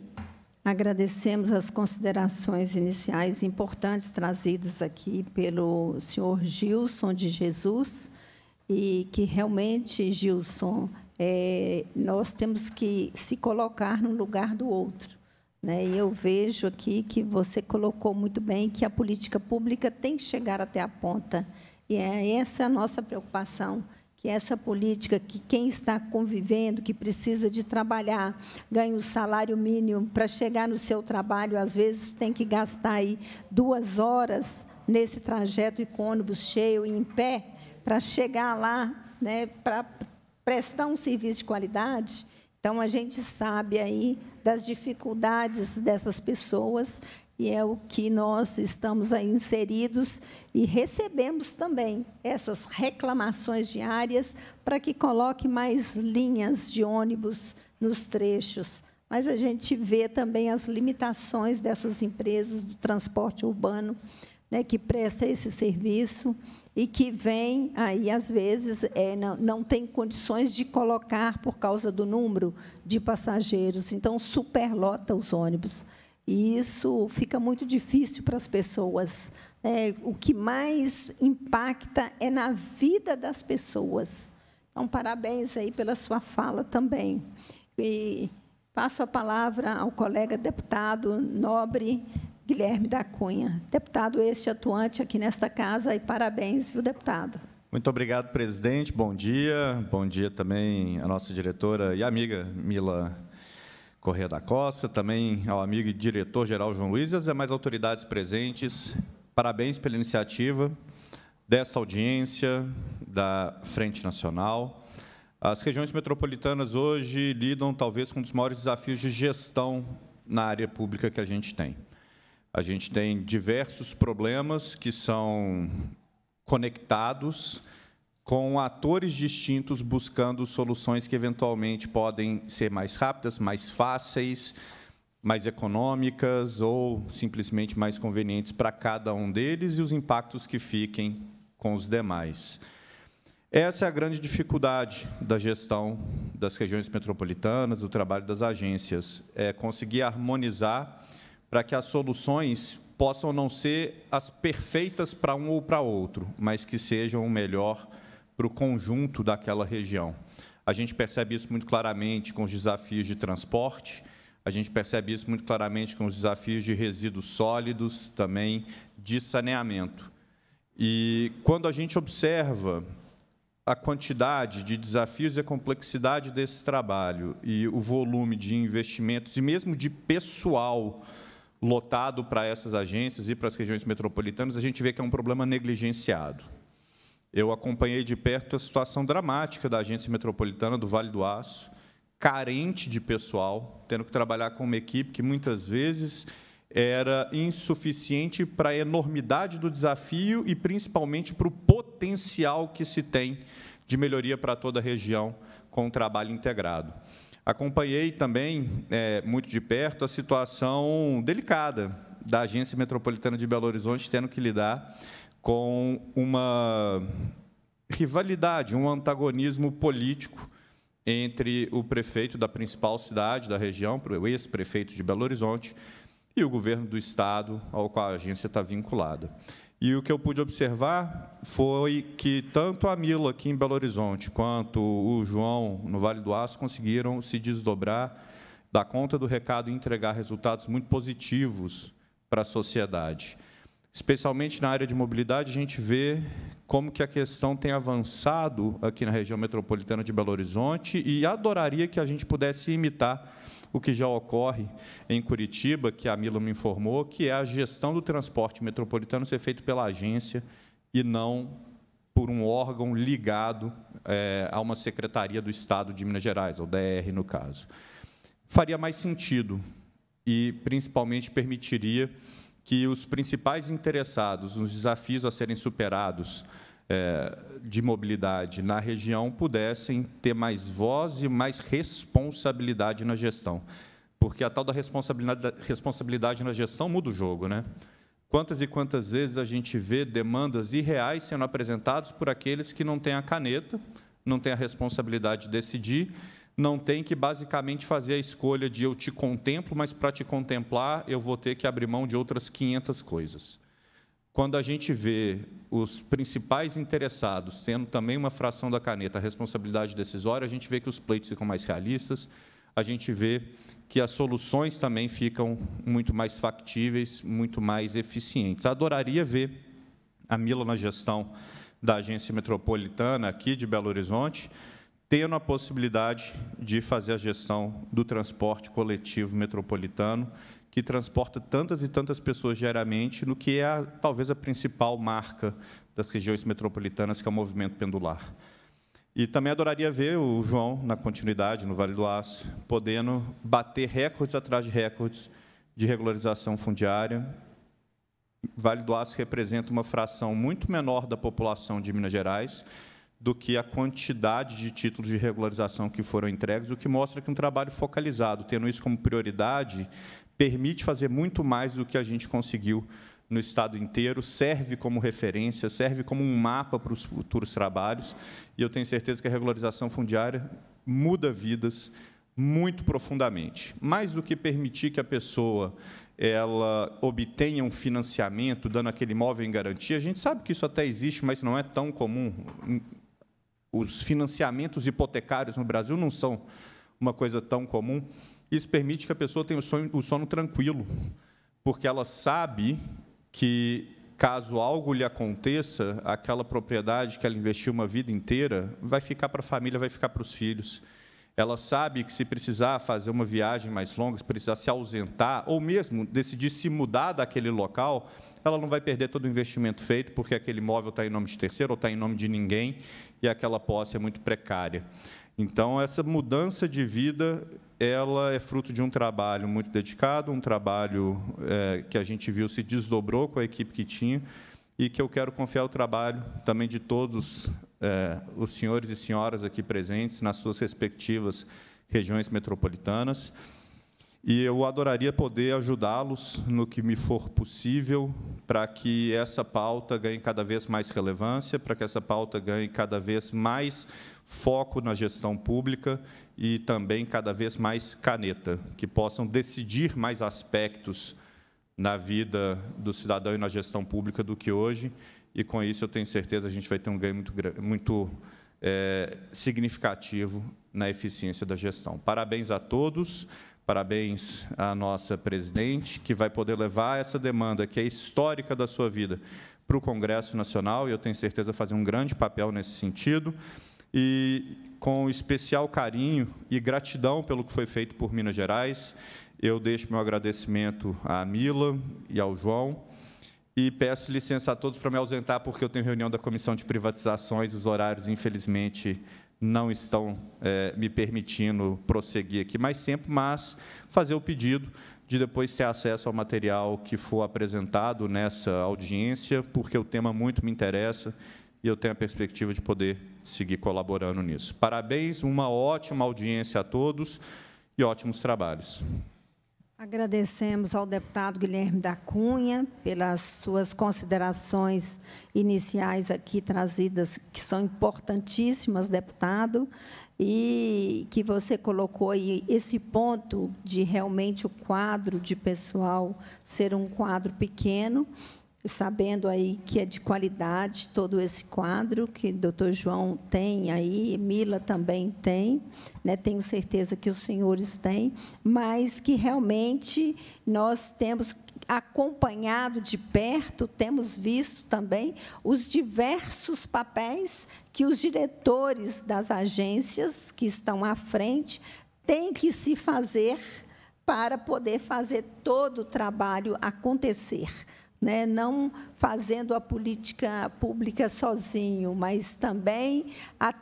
Agradecemos as considerações iniciais importantes trazidas aqui pelo senhor Gilson de Jesus, e que realmente, Gilson, é, nós temos que se colocar no lugar do outro. Né? E eu vejo aqui que você colocou muito bem que a política pública tem que chegar até a ponta. E é, essa é a nossa preocupação que essa política, que quem está convivendo, que precisa de trabalhar, ganha o um salário mínimo para chegar no seu trabalho, às vezes tem que gastar aí duas horas nesse trajeto e com ônibus cheio e em pé para chegar lá, né, para prestar um serviço de qualidade. Então a gente sabe aí das dificuldades dessas pessoas e é o que nós estamos aí inseridos e recebemos também essas reclamações diárias para que coloque mais linhas de ônibus nos trechos. Mas a gente vê também as limitações dessas empresas do transporte urbano, né, que presta esse serviço e que vem aí às vezes é, não, não tem condições de colocar por causa do número de passageiros, então superlota os ônibus. E isso fica muito difícil para as pessoas. Né? O que mais impacta é na vida das pessoas. Então, parabéns aí pela sua fala também. E passo a palavra ao colega deputado nobre Guilherme da Cunha. Deputado este atuante aqui nesta casa e parabéns, viu, deputado? Muito obrigado, presidente. Bom dia. Bom dia também à nossa diretora e amiga Mila Correia da Costa, também ao amigo e diretor-geral João Luiz e as demais autoridades presentes. Parabéns pela iniciativa dessa audiência da Frente Nacional. As regiões metropolitanas hoje lidam, talvez, com um dos maiores desafios de gestão na área pública que a gente tem. A gente tem diversos problemas que são conectados com atores distintos buscando soluções que eventualmente podem ser mais rápidas, mais fáceis, mais econômicas ou simplesmente mais convenientes para cada um deles e os impactos que fiquem com os demais. Essa é a grande dificuldade da gestão das regiões metropolitanas, do trabalho das agências, é conseguir harmonizar para que as soluções possam não ser as perfeitas para um ou para outro, mas que sejam o melhor para o conjunto daquela região. A gente percebe isso muito claramente com os desafios de transporte, a gente percebe isso muito claramente com os desafios de resíduos sólidos, também de saneamento. E quando a gente observa a quantidade de desafios e a complexidade desse trabalho e o volume de investimentos e mesmo de pessoal lotado para essas agências e para as regiões metropolitanas, a gente vê que é um problema negligenciado. Eu acompanhei de perto a situação dramática da Agência Metropolitana do Vale do Aço, carente de pessoal, tendo que trabalhar com uma equipe que muitas vezes era insuficiente para a enormidade do desafio e principalmente para o potencial que se tem de melhoria para toda a região com o trabalho integrado. Acompanhei também, é, muito de perto, a situação delicada da Agência Metropolitana de Belo Horizonte, tendo que lidar com uma rivalidade, um antagonismo político entre o prefeito da principal cidade da região, o ex-prefeito de Belo Horizonte, e o governo do Estado, ao qual a agência está vinculada. E o que eu pude observar foi que tanto a Milo aqui em Belo Horizonte quanto o João no Vale do Aço conseguiram se desdobrar, dar conta do recado e entregar resultados muito positivos para a sociedade especialmente na área de mobilidade, a gente vê como que a questão tem avançado aqui na região metropolitana de Belo Horizonte e adoraria que a gente pudesse imitar o que já ocorre em Curitiba, que a Mila me informou, que é a gestão do transporte metropolitano ser feito pela agência e não por um órgão ligado é, a uma secretaria do Estado de Minas Gerais, ou DR, no caso. Faria mais sentido e, principalmente, permitiria que os principais interessados nos desafios a serem superados é, de mobilidade na região pudessem ter mais voz e mais responsabilidade na gestão. Porque a tal da responsabilidade, responsabilidade na gestão muda o jogo. Né? Quantas e quantas vezes a gente vê demandas irreais sendo apresentadas por aqueles que não têm a caneta, não têm a responsabilidade de decidir não tem que basicamente fazer a escolha de eu te contemplo, mas para te contemplar eu vou ter que abrir mão de outras 500 coisas. Quando a gente vê os principais interessados tendo também uma fração da caneta, a responsabilidade decisória, a gente vê que os pleitos ficam mais realistas, a gente vê que as soluções também ficam muito mais factíveis, muito mais eficientes. Adoraria ver a Mila na gestão da Agência Metropolitana aqui de Belo Horizonte, tendo a possibilidade de fazer a gestão do transporte coletivo metropolitano, que transporta tantas e tantas pessoas diariamente, no que é a, talvez a principal marca das regiões metropolitanas, que é o movimento pendular. E também adoraria ver o João, na continuidade, no Vale do Aço, podendo bater recordes atrás de recordes de regularização fundiária. Vale do Aço representa uma fração muito menor da população de Minas Gerais, do que a quantidade de títulos de regularização que foram entregues, o que mostra que um trabalho focalizado, tendo isso como prioridade, permite fazer muito mais do que a gente conseguiu no estado inteiro, serve como referência, serve como um mapa para os futuros trabalhos, e eu tenho certeza que a regularização fundiária muda vidas muito profundamente. Mais do que permitir que a pessoa ela obtenha um financiamento, dando aquele imóvel em garantia. A gente sabe que isso até existe, mas não é tão comum os financiamentos hipotecários no Brasil não são uma coisa tão comum. Isso permite que a pessoa tenha o sono, o sono tranquilo, porque ela sabe que, caso algo lhe aconteça, aquela propriedade que ela investiu uma vida inteira vai ficar para a família, vai ficar para os filhos. Ela sabe que, se precisar fazer uma viagem mais longa, se precisar se ausentar, ou mesmo decidir se mudar daquele local, ela não vai perder todo o investimento feito, porque aquele imóvel está em nome de terceiro ou está em nome de ninguém, e aquela posse é muito precária. Então, essa mudança de vida ela é fruto de um trabalho muito dedicado, um trabalho é, que a gente viu se desdobrou com a equipe que tinha, e que eu quero confiar o trabalho também de todos é, os senhores e senhoras aqui presentes nas suas respectivas regiões metropolitanas. E eu adoraria poder ajudá-los no que me for possível para que essa pauta ganhe cada vez mais relevância, para que essa pauta ganhe cada vez mais foco na gestão pública e também cada vez mais caneta, que possam decidir mais aspectos na vida do cidadão e na gestão pública do que hoje. E com isso eu tenho certeza a gente vai ter um ganho muito, muito é, significativo na eficiência da gestão. Parabéns a todos. Parabéns à nossa presidente, que vai poder levar essa demanda, que é histórica da sua vida, para o Congresso Nacional, e eu tenho certeza fazer um grande papel nesse sentido. E com especial carinho e gratidão pelo que foi feito por Minas Gerais, eu deixo meu agradecimento à Mila e ao João. E peço licença a todos para me ausentar, porque eu tenho reunião da Comissão de Privatizações, os horários, infelizmente, não estão é, me permitindo prosseguir aqui mais tempo, mas fazer o pedido de depois ter acesso ao material que for apresentado nessa audiência, porque o tema muito me interessa e eu tenho a perspectiva de poder seguir colaborando nisso. Parabéns, uma ótima audiência a todos e ótimos trabalhos. Agradecemos ao deputado Guilherme da Cunha pelas suas considerações iniciais aqui trazidas, que são importantíssimas, deputado, e que você colocou aí esse ponto de realmente o quadro de pessoal ser um quadro pequeno sabendo aí que é de qualidade todo esse quadro que o doutor João tem aí, Mila também tem, né? tenho certeza que os senhores têm, mas que realmente nós temos acompanhado de perto, temos visto também os diversos papéis que os diretores das agências que estão à frente têm que se fazer para poder fazer todo o trabalho acontecer né, não fazendo a política pública sozinho, mas também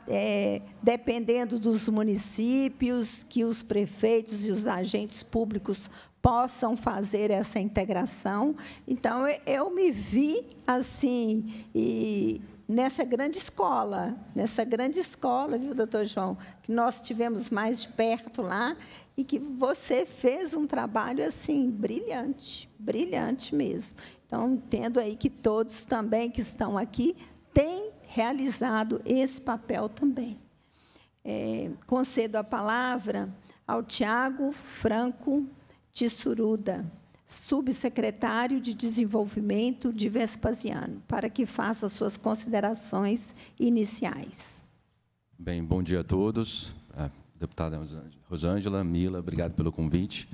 é, dependendo dos municípios, que os prefeitos e os agentes públicos possam fazer essa integração. Então, eu me vi assim, e nessa grande escola, nessa grande escola, viu, doutor João, que nós tivemos mais de perto lá, e que você fez um trabalho assim brilhante, brilhante mesmo. Então, entendo aí que todos também que estão aqui têm realizado esse papel também. É, concedo a palavra ao Tiago Franco Tissuruda, subsecretário de Desenvolvimento de Vespasiano, para que faça suas considerações iniciais. Bem, bom dia a todos. A é, deputada Rosângela, Mila, obrigado pelo convite.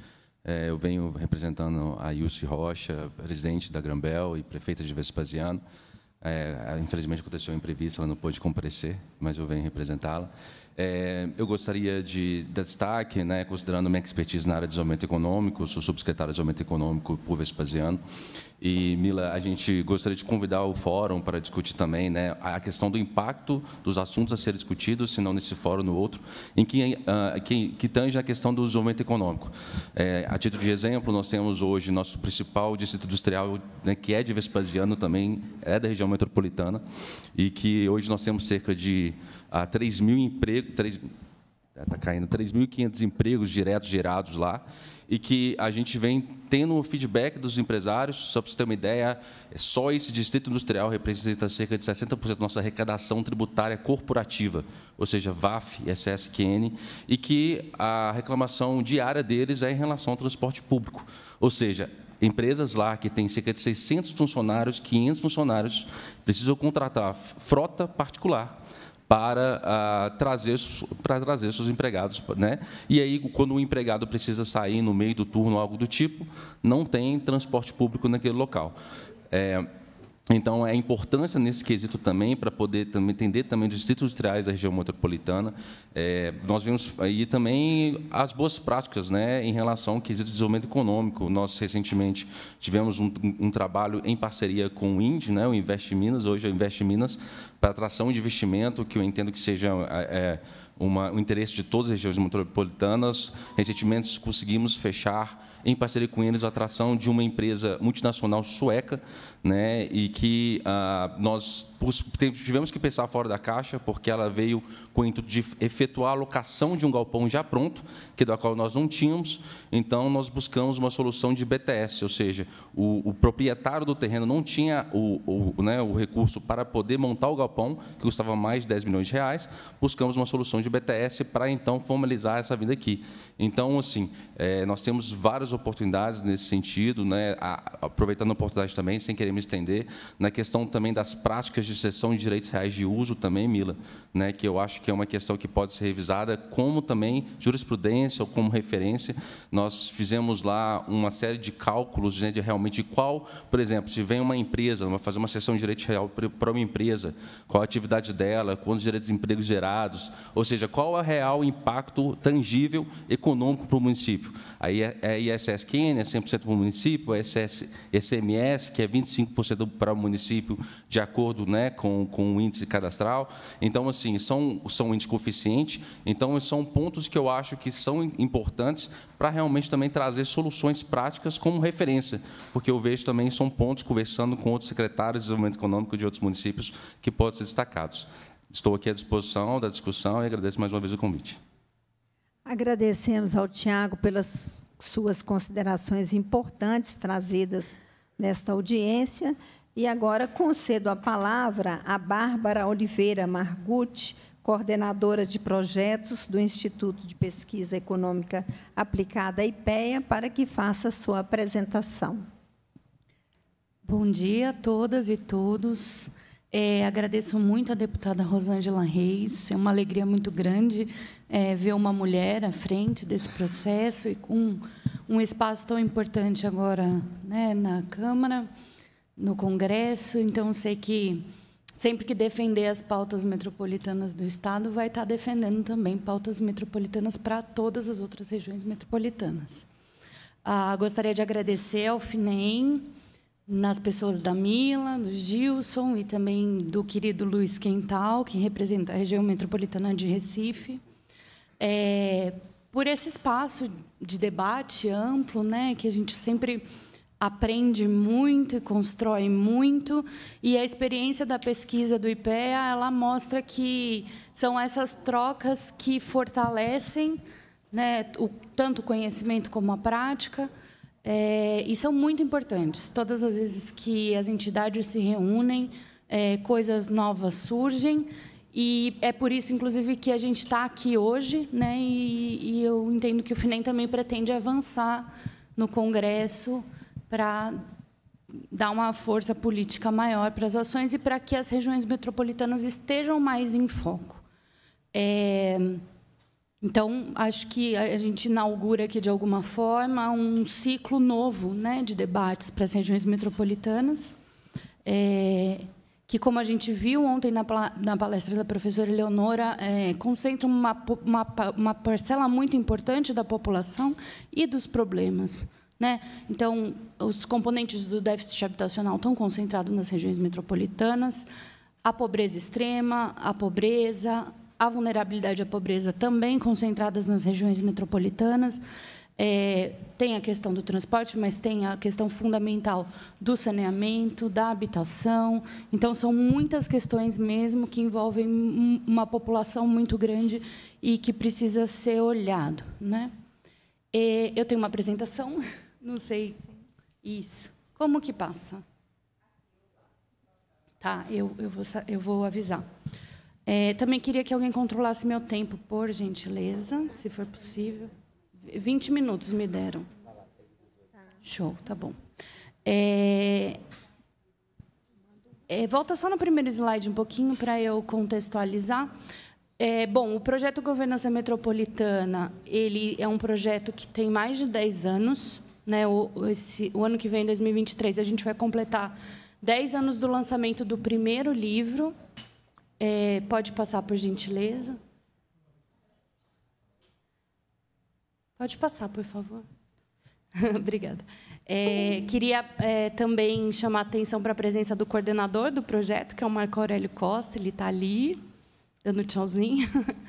É, eu venho representando a Ilse Rocha, presidente da Grambel e prefeita de Vespasiano. É, infelizmente aconteceu um imprevisto, ela não pôde comparecer, mas eu venho representá-la. É, eu gostaria de destaque, né, considerando minha expertise na área de desenvolvimento econômico, sou subsecretário de desenvolvimento econômico por Vespasiano, e, Mila, a gente gostaria de convidar o fórum para discutir também né, a questão do impacto dos assuntos a ser discutidos, se não nesse fórum, no outro, em que, uh, que, que tange a questão do desenvolvimento econômico. É, a título de exemplo, nós temos hoje nosso principal distrito industrial, né, que é de Vespasiano também, é da região metropolitana, e que hoje nós temos cerca de a 3 mil empregos, 3, é, tá caindo, 3.500 empregos diretos gerados lá, e que a gente vem tendo um feedback dos empresários, só para você ter uma ideia, é só esse distrito industrial representa cerca de 60% da nossa arrecadação tributária corporativa, ou seja, VAF, SSQN, e que a reclamação diária deles é em relação ao transporte público, ou seja, empresas lá que têm cerca de 600 funcionários, 500 funcionários, precisam contratar frota particular, para uh, trazer para trazer seus empregados, né? E aí quando o empregado precisa sair no meio do turno algo do tipo, não tem transporte público naquele local. É, então, é a importância nesse quesito também, para poder também entender também os distritos industriais da região metropolitana. É, nós vimos aí também as boas práticas né, em relação ao quesito de desenvolvimento econômico. Nós, recentemente, tivemos um, um trabalho em parceria com o INDI, né, o Invest Minas, hoje é o Invest Minas, para atração de investimento, que eu entendo que seja... É, é uma, o interesse de todas as regiões metropolitanas. Recentemente, conseguimos fechar, em parceria com eles, a atração de uma empresa multinacional sueca né? e que ah, nós tivemos que pensar fora da caixa, porque ela veio com o intuito de efetuar a locação de um galpão já pronto, que da qual nós não tínhamos, então nós buscamos uma solução de BTS, ou seja, o, o proprietário do terreno não tinha o, o, né, o recurso para poder montar o galpão, que custava mais de 10 milhões de reais, buscamos uma solução de BTS para, então, formalizar essa vinda aqui. Então, assim, é, nós temos várias oportunidades nesse sentido, né, a, aproveitando a oportunidade também, sem querer me estender na questão também das práticas de cessão de direitos reais de uso também, Mila, né, que eu acho que é uma questão que pode ser revisada, como também jurisprudência ou como referência. Nós fizemos lá uma série de cálculos né, de realmente de qual, por exemplo, se vem uma empresa, vai fazer uma cessão de direito real para uma empresa, qual a atividade dela, quantos direitos de emprego gerados, ou seja, qual é o real impacto tangível econômico para o município a ISS Quênia, 100% para o município, a SS, SMS, que é 25% para o município, de acordo né, com, com o índice cadastral. Então, assim, são, são índice coeficiente. Então, são pontos que eu acho que são importantes para realmente também trazer soluções práticas como referência, porque eu vejo também são pontos, conversando com outros secretários de desenvolvimento econômico de outros municípios, que podem ser destacados. Estou aqui à disposição da discussão e agradeço mais uma vez o convite. Agradecemos ao Tiago pelas suas considerações importantes trazidas nesta audiência. E agora concedo a palavra à Bárbara Oliveira Margutti, coordenadora de projetos do Instituto de Pesquisa Econômica Aplicada IPEA, para que faça sua apresentação. Bom dia a todas e todos. É, agradeço muito à deputada Rosângela Reis. É uma alegria muito grande é, ver uma mulher à frente desse processo e com um espaço tão importante agora né, na Câmara, no Congresso. Então, sei que sempre que defender as pautas metropolitanas do Estado, vai estar defendendo também pautas metropolitanas para todas as outras regiões metropolitanas. Ah, gostaria de agradecer ao FINEM, nas pessoas da Mila, do Gilson e também do querido Luiz Quental, que representa a região metropolitana de Recife, é, por esse espaço de debate amplo, né, que a gente sempre aprende muito e constrói muito, e a experiência da pesquisa do IPEA, ela mostra que são essas trocas que fortalecem né, o, tanto o conhecimento como a prática, é, e são muito importantes. Todas as vezes que as entidades se reúnem, é, coisas novas surgem e é por isso, inclusive, que a gente está aqui hoje, né? E, e, eu entendo que o FINEM também pretende avançar no Congresso para dar uma força política maior para as ações e para que as regiões metropolitanas estejam mais em foco. É, então, acho que a gente inaugura aqui, de alguma forma, um ciclo novo né, de debates para as regiões metropolitanas, é, que, como a gente viu ontem na, na palestra da professora Leonora, é, concentra uma, uma, uma parcela muito importante da população e dos problemas. Né? Então, os componentes do déficit habitacional estão concentrados nas regiões metropolitanas, a pobreza extrema, a pobreza, a vulnerabilidade e a pobreza também concentradas nas regiões metropolitanas. É, tem a questão do transporte, mas tem a questão fundamental do saneamento, da habitação. Então, são muitas questões mesmo que envolvem uma população muito grande e que precisa ser olhado. Né? E é, eu tenho uma apresentação, não sei. Isso. Como que passa? Tá, eu, eu, vou, eu vou avisar. É, também queria que alguém controlasse meu tempo, por gentileza, se for possível. 20 minutos me deram. Show, tá bom. É, é, volta só no primeiro slide um pouquinho para eu contextualizar. É, bom, o projeto Governança Metropolitana ele é um projeto que tem mais de 10 anos. Né? O, esse, o ano que vem, 2023, a gente vai completar 10 anos do lançamento do primeiro livro, é, pode passar, por gentileza. Pode passar, por favor. Obrigada. É, queria é, também chamar a atenção para a presença do coordenador do projeto, que é o Marco Aurélio Costa, ele está ali, dando tchauzinho.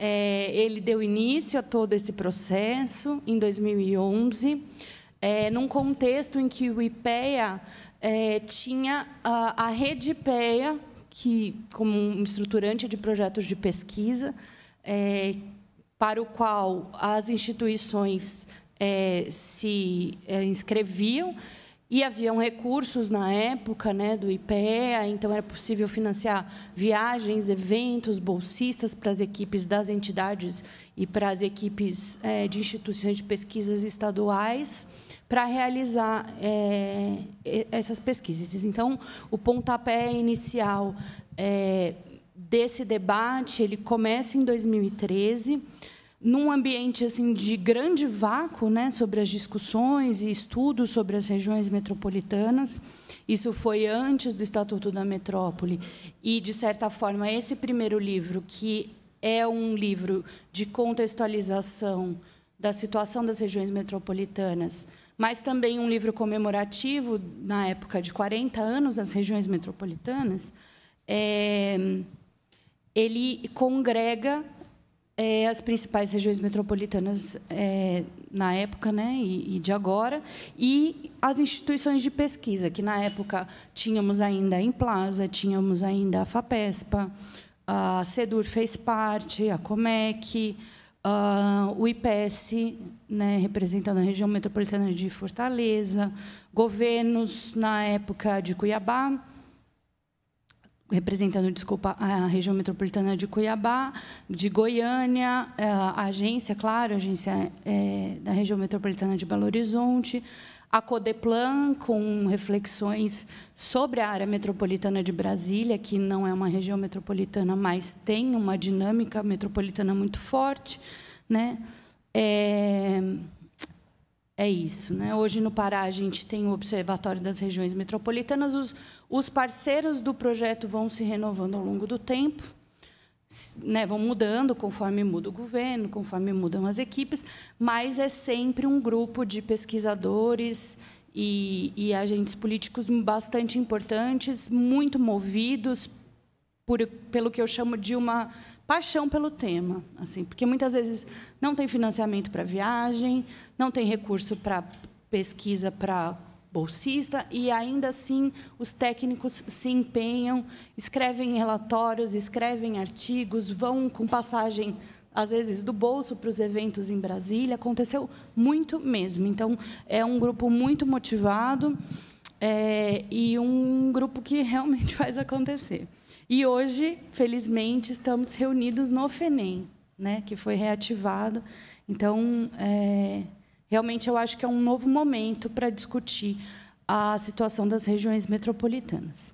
É, ele deu início a todo esse processo em 2011, é, num contexto em que o IPEA é, tinha a, a rede IPEA que como um estruturante de projetos de pesquisa, é, para o qual as instituições é, se é, inscreviam e haviam recursos na época né, do IPEA, então era possível financiar viagens, eventos, bolsistas para as equipes das entidades e para as equipes é, de instituições de pesquisas estaduais para realizar é, essas pesquisas. Então, o pontapé inicial é, desse debate ele começa em 2013 num ambiente assim de grande vácuo, né, sobre as discussões e estudos sobre as regiões metropolitanas. Isso foi antes do Estatuto da Metrópole e de certa forma esse primeiro livro que é um livro de contextualização da situação das regiões metropolitanas mas também um livro comemorativo, na época de 40 anos, das regiões metropolitanas. É, ele congrega é, as principais regiões metropolitanas é, na época né, e, e, de agora, e as instituições de pesquisa, que na época tínhamos ainda a Implaza, tínhamos ainda a FAPESPA, a CEDUR fez parte, a COMEC, a, o IPES, né, representando a região metropolitana de Fortaleza, governos na época de Cuiabá, representando, desculpa, a região metropolitana de Cuiabá, de Goiânia, eh, a agência, claro, a agência é, da região metropolitana de Belo Horizonte, a Codeplan, com reflexões sobre a área metropolitana de Brasília, que não é uma região metropolitana, mas tem uma dinâmica metropolitana muito forte, né? É, é isso. Né? Hoje, no Pará, a gente tem o Observatório das Regiões Metropolitanas. Os, os parceiros do projeto vão se renovando ao longo do tempo. Né, vão mudando conforme muda o governo, conforme mudam as equipes, mas é sempre um grupo de pesquisadores e, e agentes políticos bastante importantes, muito movidos por, pelo que eu chamo de uma paixão pelo tema, assim, porque muitas vezes não tem financiamento para viagem, não tem recurso para pesquisa para bolsista e ainda assim os técnicos se empenham, escrevem relatórios, escrevem artigos, vão com passagem às vezes do bolso para os eventos em Brasília, aconteceu muito mesmo. Então é um grupo muito motivado é, e um grupo que realmente faz acontecer. E hoje, felizmente, estamos reunidos no FENEM, né, que foi reativado. Então, é, realmente, eu acho que é um novo momento para discutir a situação das regiões metropolitanas.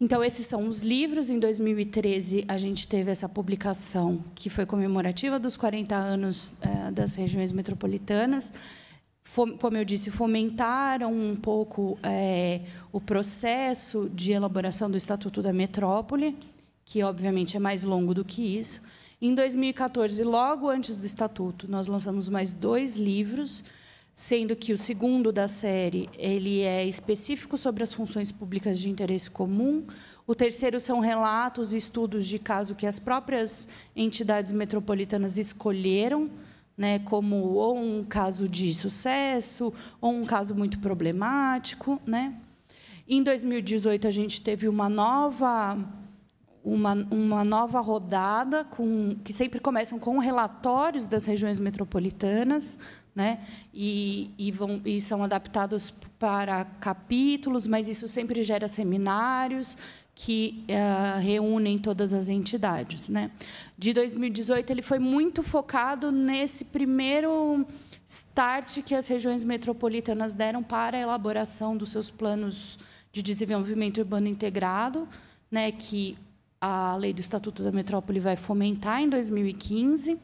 Então, esses são os livros. Em 2013, a gente teve essa publicação que foi comemorativa dos 40 anos é, das regiões metropolitanas como eu disse, fomentaram um pouco é, o processo de elaboração do Estatuto da Metrópole, que obviamente é mais longo do que isso. Em 2014, logo antes do Estatuto, nós lançamos mais dois livros, sendo que o segundo da série ele é específico sobre as funções públicas de interesse comum. O terceiro são relatos e estudos de caso que as próprias entidades metropolitanas escolheram né, como ou um caso de sucesso ou um caso muito problemático, né? Em 2018 a gente teve uma nova uma, uma nova rodada com que sempre começam com relatórios das regiões metropolitanas, né? E, e vão e são adaptados para capítulos, mas isso sempre gera seminários que uh, reúnem todas as entidades. Né? De 2018, ele foi muito focado nesse primeiro start que as regiões metropolitanas deram para a elaboração dos seus planos de desenvolvimento urbano integrado, né, que a lei do Estatuto da Metrópole vai fomentar em 2015. Uh,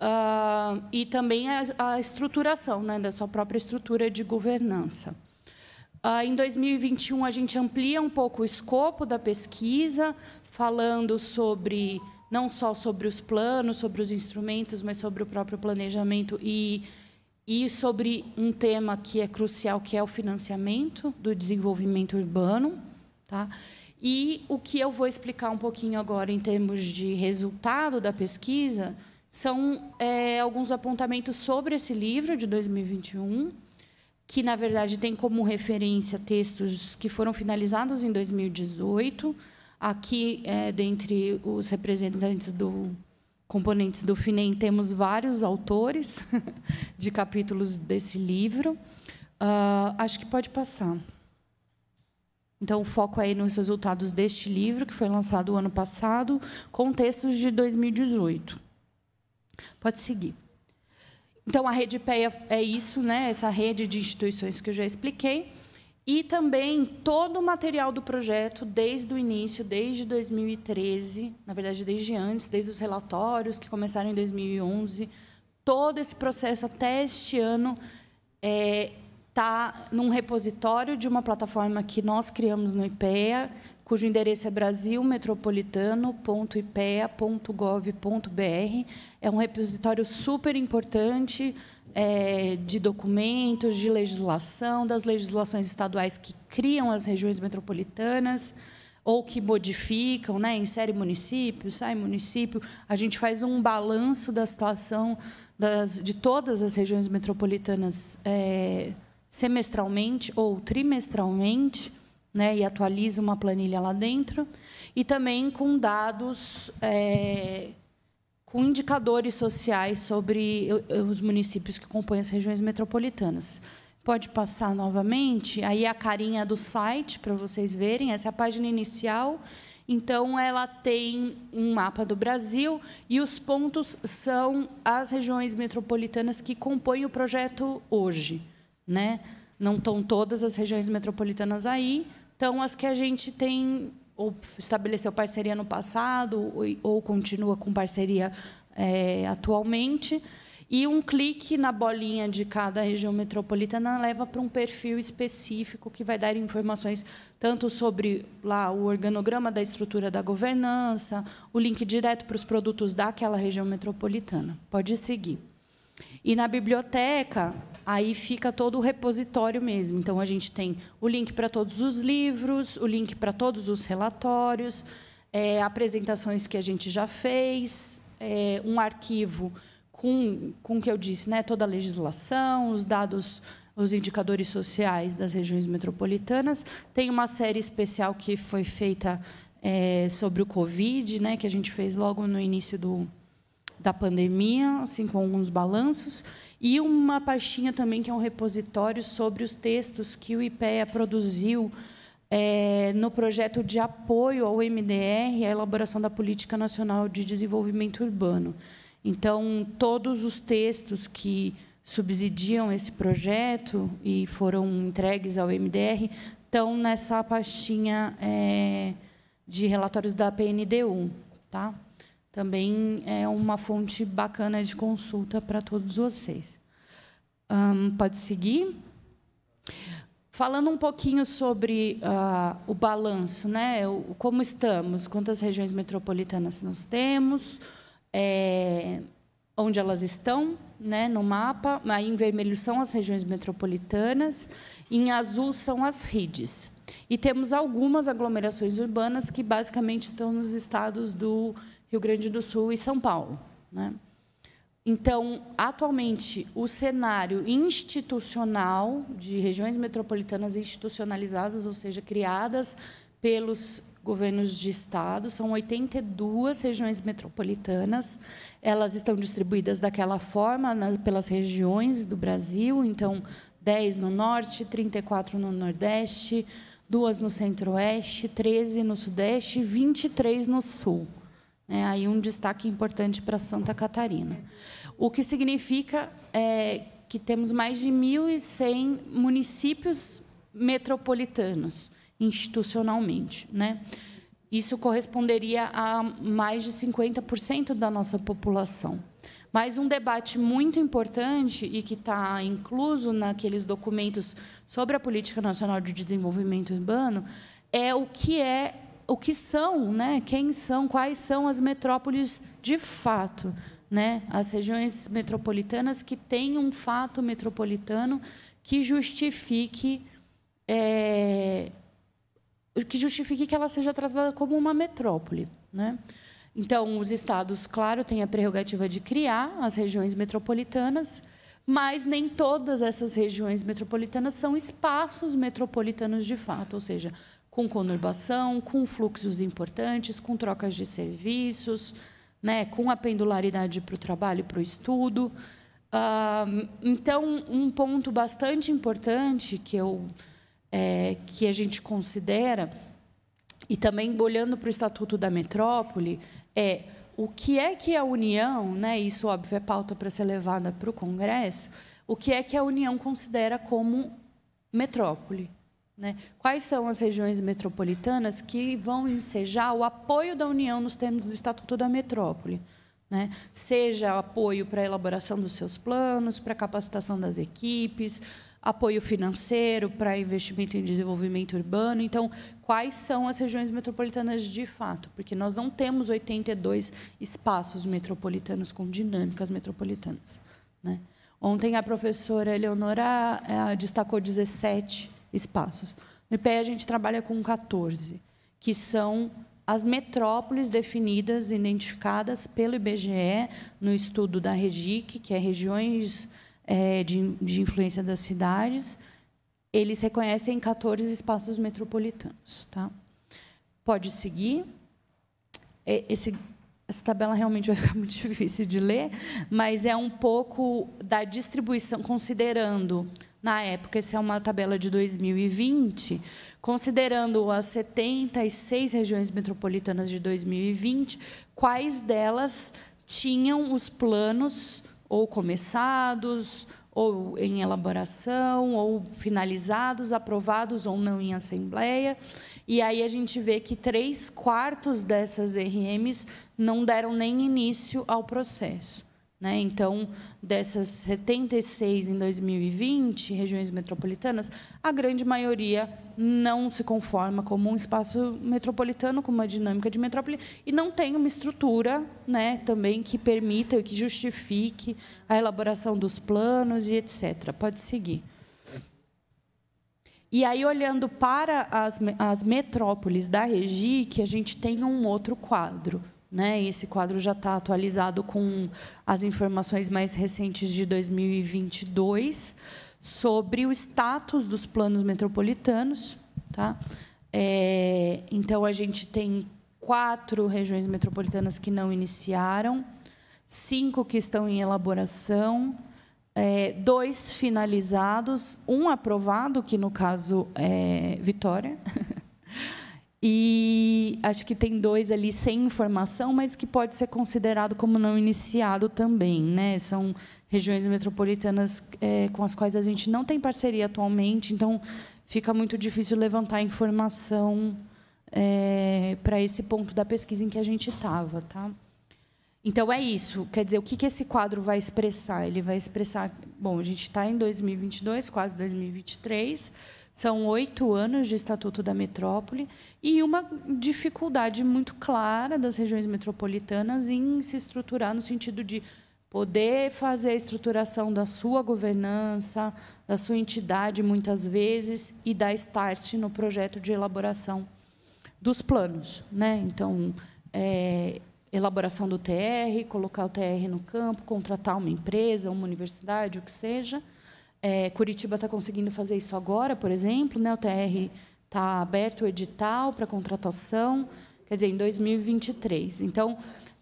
ah, e também a, a estruturação né, da sua própria estrutura de governança. Uh, em 2021, a gente amplia um pouco o escopo da pesquisa, falando sobre não só sobre os planos, sobre os instrumentos, mas sobre o próprio planejamento e, e sobre um tema que é crucial, que é o financiamento do desenvolvimento urbano. Tá? E o que eu vou explicar um pouquinho agora em termos de resultado da pesquisa são é, alguns apontamentos sobre esse livro de 2021 que na verdade tem como referência textos que foram finalizados em 2018, aqui é, dentre os representantes do componentes do FINEM temos vários autores de capítulos desse livro. Uh, acho que pode passar. Então, o foco é aí nos resultados deste livro, que foi lançado o ano passado, com textos de 2018. Pode seguir. Então, a Rede PEA é, é isso, né? essa rede de instituições que eu já expliquei. E também todo o material do projeto, desde o início, desde 2013, na verdade, desde antes, desde os relatórios que começaram em 2011, todo esse processo até este ano é, está num repositório de uma plataforma que nós criamos no IPEA, cujo endereço é brasilmetropolitano.ipea.gov.br. É um repositório super importante é, de documentos, de legislação, das legislações estaduais que criam as regiões metropolitanas ou que modificam, né, insere município, sai município. A gente faz um balanço da situação das, de todas as regiões metropolitanas é, semestralmente ou trimestralmente, né, e atualiza uma planilha lá dentro, e também com dados, é, com indicadores sociais sobre os municípios que compõem as regiões metropolitanas. Pode passar novamente, aí é a carinha do site para vocês verem, essa é a página inicial. Então, ela tem um mapa do Brasil e os pontos são as regiões metropolitanas que compõem o projeto hoje né? Não estão todas as regiões metropolitanas aí, estão as que a gente tem ou estabeleceu parceria no passado ou, ou continua com parceria é, atualmente. E um clique na bolinha de cada região metropolitana leva para um perfil específico que vai dar informações tanto sobre lá o organograma da estrutura da governança, o link direto para os produtos daquela região metropolitana. Pode seguir. E na biblioteca, aí fica todo o repositório mesmo. Então, a gente tem o link para todos os livros, o link para todos os relatórios, é, apresentações que a gente já fez, é, um arquivo com, com o que eu disse, né, toda a legislação, os dados os indicadores sociais das regiões metropolitanas. Tem uma série especial que foi feita é, sobre o Covid, né, que a gente fez logo no início do, da pandemia, assim com alguns balanços, e uma pastinha também que é um repositório sobre os textos que o IPEA produziu é, no projeto de apoio ao MDR, a elaboração da Política Nacional de Desenvolvimento Urbano. Então, todos os textos que subsidiam esse projeto e foram entregues ao MDR estão nessa pastinha é, de relatórios da PNDU. Tá? também é uma fonte bacana de consulta para todos vocês. Um, pode seguir? Falando um pouquinho sobre uh, o balanço, né? O, como estamos, quantas regiões metropolitanas nós temos, é, onde elas estão né, no mapa. Aí, em vermelho são as regiões metropolitanas, em azul são as redes. E temos algumas aglomerações urbanas que basicamente estão nos estados do Rio Grande do Sul e São Paulo. Né? Então, atualmente, o cenário institucional de regiões metropolitanas institucionalizadas, ou seja, criadas pelos governos de estado, são 82 regiões metropolitanas. Elas estão distribuídas daquela forma nas, pelas regiões do Brasil, então 10 no norte, 34 no nordeste, duas no centro-oeste, 13 no sudeste e 23 no sul. É, aí um destaque importante para Santa Catarina. O que significa é, que temos mais de 1.100 municípios metropolitanos institucionalmente, né? Isso corresponderia a mais de 50% da nossa população. Mas um debate muito importante e que está incluso naqueles documentos sobre a Política Nacional de Desenvolvimento Urbano é o que é o que são, né? Quem são, quais são as metrópoles de fato, né? As regiões metropolitanas que têm um fato metropolitano que justifique é, que justifique que ela seja tratada como uma metrópole, né? Então, os estados, claro, têm a prerrogativa de criar as regiões metropolitanas, mas nem todas essas regiões metropolitanas são espaços metropolitanos de fato, ou seja, com conurbação, com fluxos importantes, com trocas de serviços, né, com a pendularidade para o trabalho e para o estudo. então, um ponto bastante importante que, eu, é, que a gente considera, e também olhando para o Estatuto da Metrópole, é o que é que a União, né, isso óbvio é pauta para ser levada para o Congresso, o que é que a União considera como metrópole? Né? Quais são as regiões metropolitanas que vão ensejar o apoio da União nos termos do Estatuto da Metrópole? Né? Seja apoio para a elaboração dos seus planos, para a capacitação das equipes, apoio financeiro para investimento em desenvolvimento urbano. Então, quais são as regiões metropolitanas de fato? Porque nós não temos 82 espaços metropolitanos com dinâmicas metropolitanas. Né? Ontem a professora Eleonora eh, destacou 17 espaços. No IPE a gente trabalha com 14, que são as metrópoles definidas, identificadas pelo IBGE no estudo da REGIC, que é regiões é, de, de influência das cidades, eles reconhecem 14 espaços metropolitanos. Tá? Pode seguir. Esse, essa tabela realmente vai ficar muito difícil de ler, mas é um pouco da distribuição, considerando, na época, essa é uma tabela de 2020, considerando as 76 regiões metropolitanas de 2020, quais delas tinham os planos ou começados, ou em elaboração, ou finalizados, aprovados ou não em assembleia. E aí a gente vê que três quartos dessas RMs não deram nem início ao processo. Né? Então, dessas 76 em 2020 regiões metropolitanas, a grande maioria não se conforma como um espaço metropolitano, com uma dinâmica de metrópole, e não tem uma estrutura né, também que permita e que justifique a elaboração dos planos e etc. Pode seguir. E aí, olhando para as, as metrópoles da Regi, que a gente tem um outro quadro. Né? Esse quadro já está atualizado com as informações mais recentes de 2022 sobre o status dos planos metropolitanos. Tá? É, então, a gente tem quatro regiões metropolitanas que não iniciaram, cinco que estão em elaboração, é, dois finalizados, um aprovado, que no caso é Vitória, e acho que tem dois ali sem informação, mas que pode ser considerado como não iniciado também. Né? São regiões metropolitanas é, com as quais a gente não tem parceria atualmente, então fica muito difícil levantar informação é, para esse ponto da pesquisa em que a gente estava. Tá? Então, é isso. Quer dizer, o que, que esse quadro vai expressar? Ele vai expressar... Bom, a gente está em 2022, quase 2023 são oito anos de Estatuto da Metrópole e uma dificuldade muito clara das regiões metropolitanas em se estruturar no sentido de poder fazer a estruturação da sua governança, da sua entidade, muitas vezes, e dar start no projeto de elaboração dos planos. Né? Então, é, elaboração do TR, colocar o TR no campo, contratar uma empresa, uma universidade, o que seja é, Curitiba está conseguindo fazer isso agora, por exemplo, né? o TR está aberto o edital para contratação, quer dizer, em 2023. Então,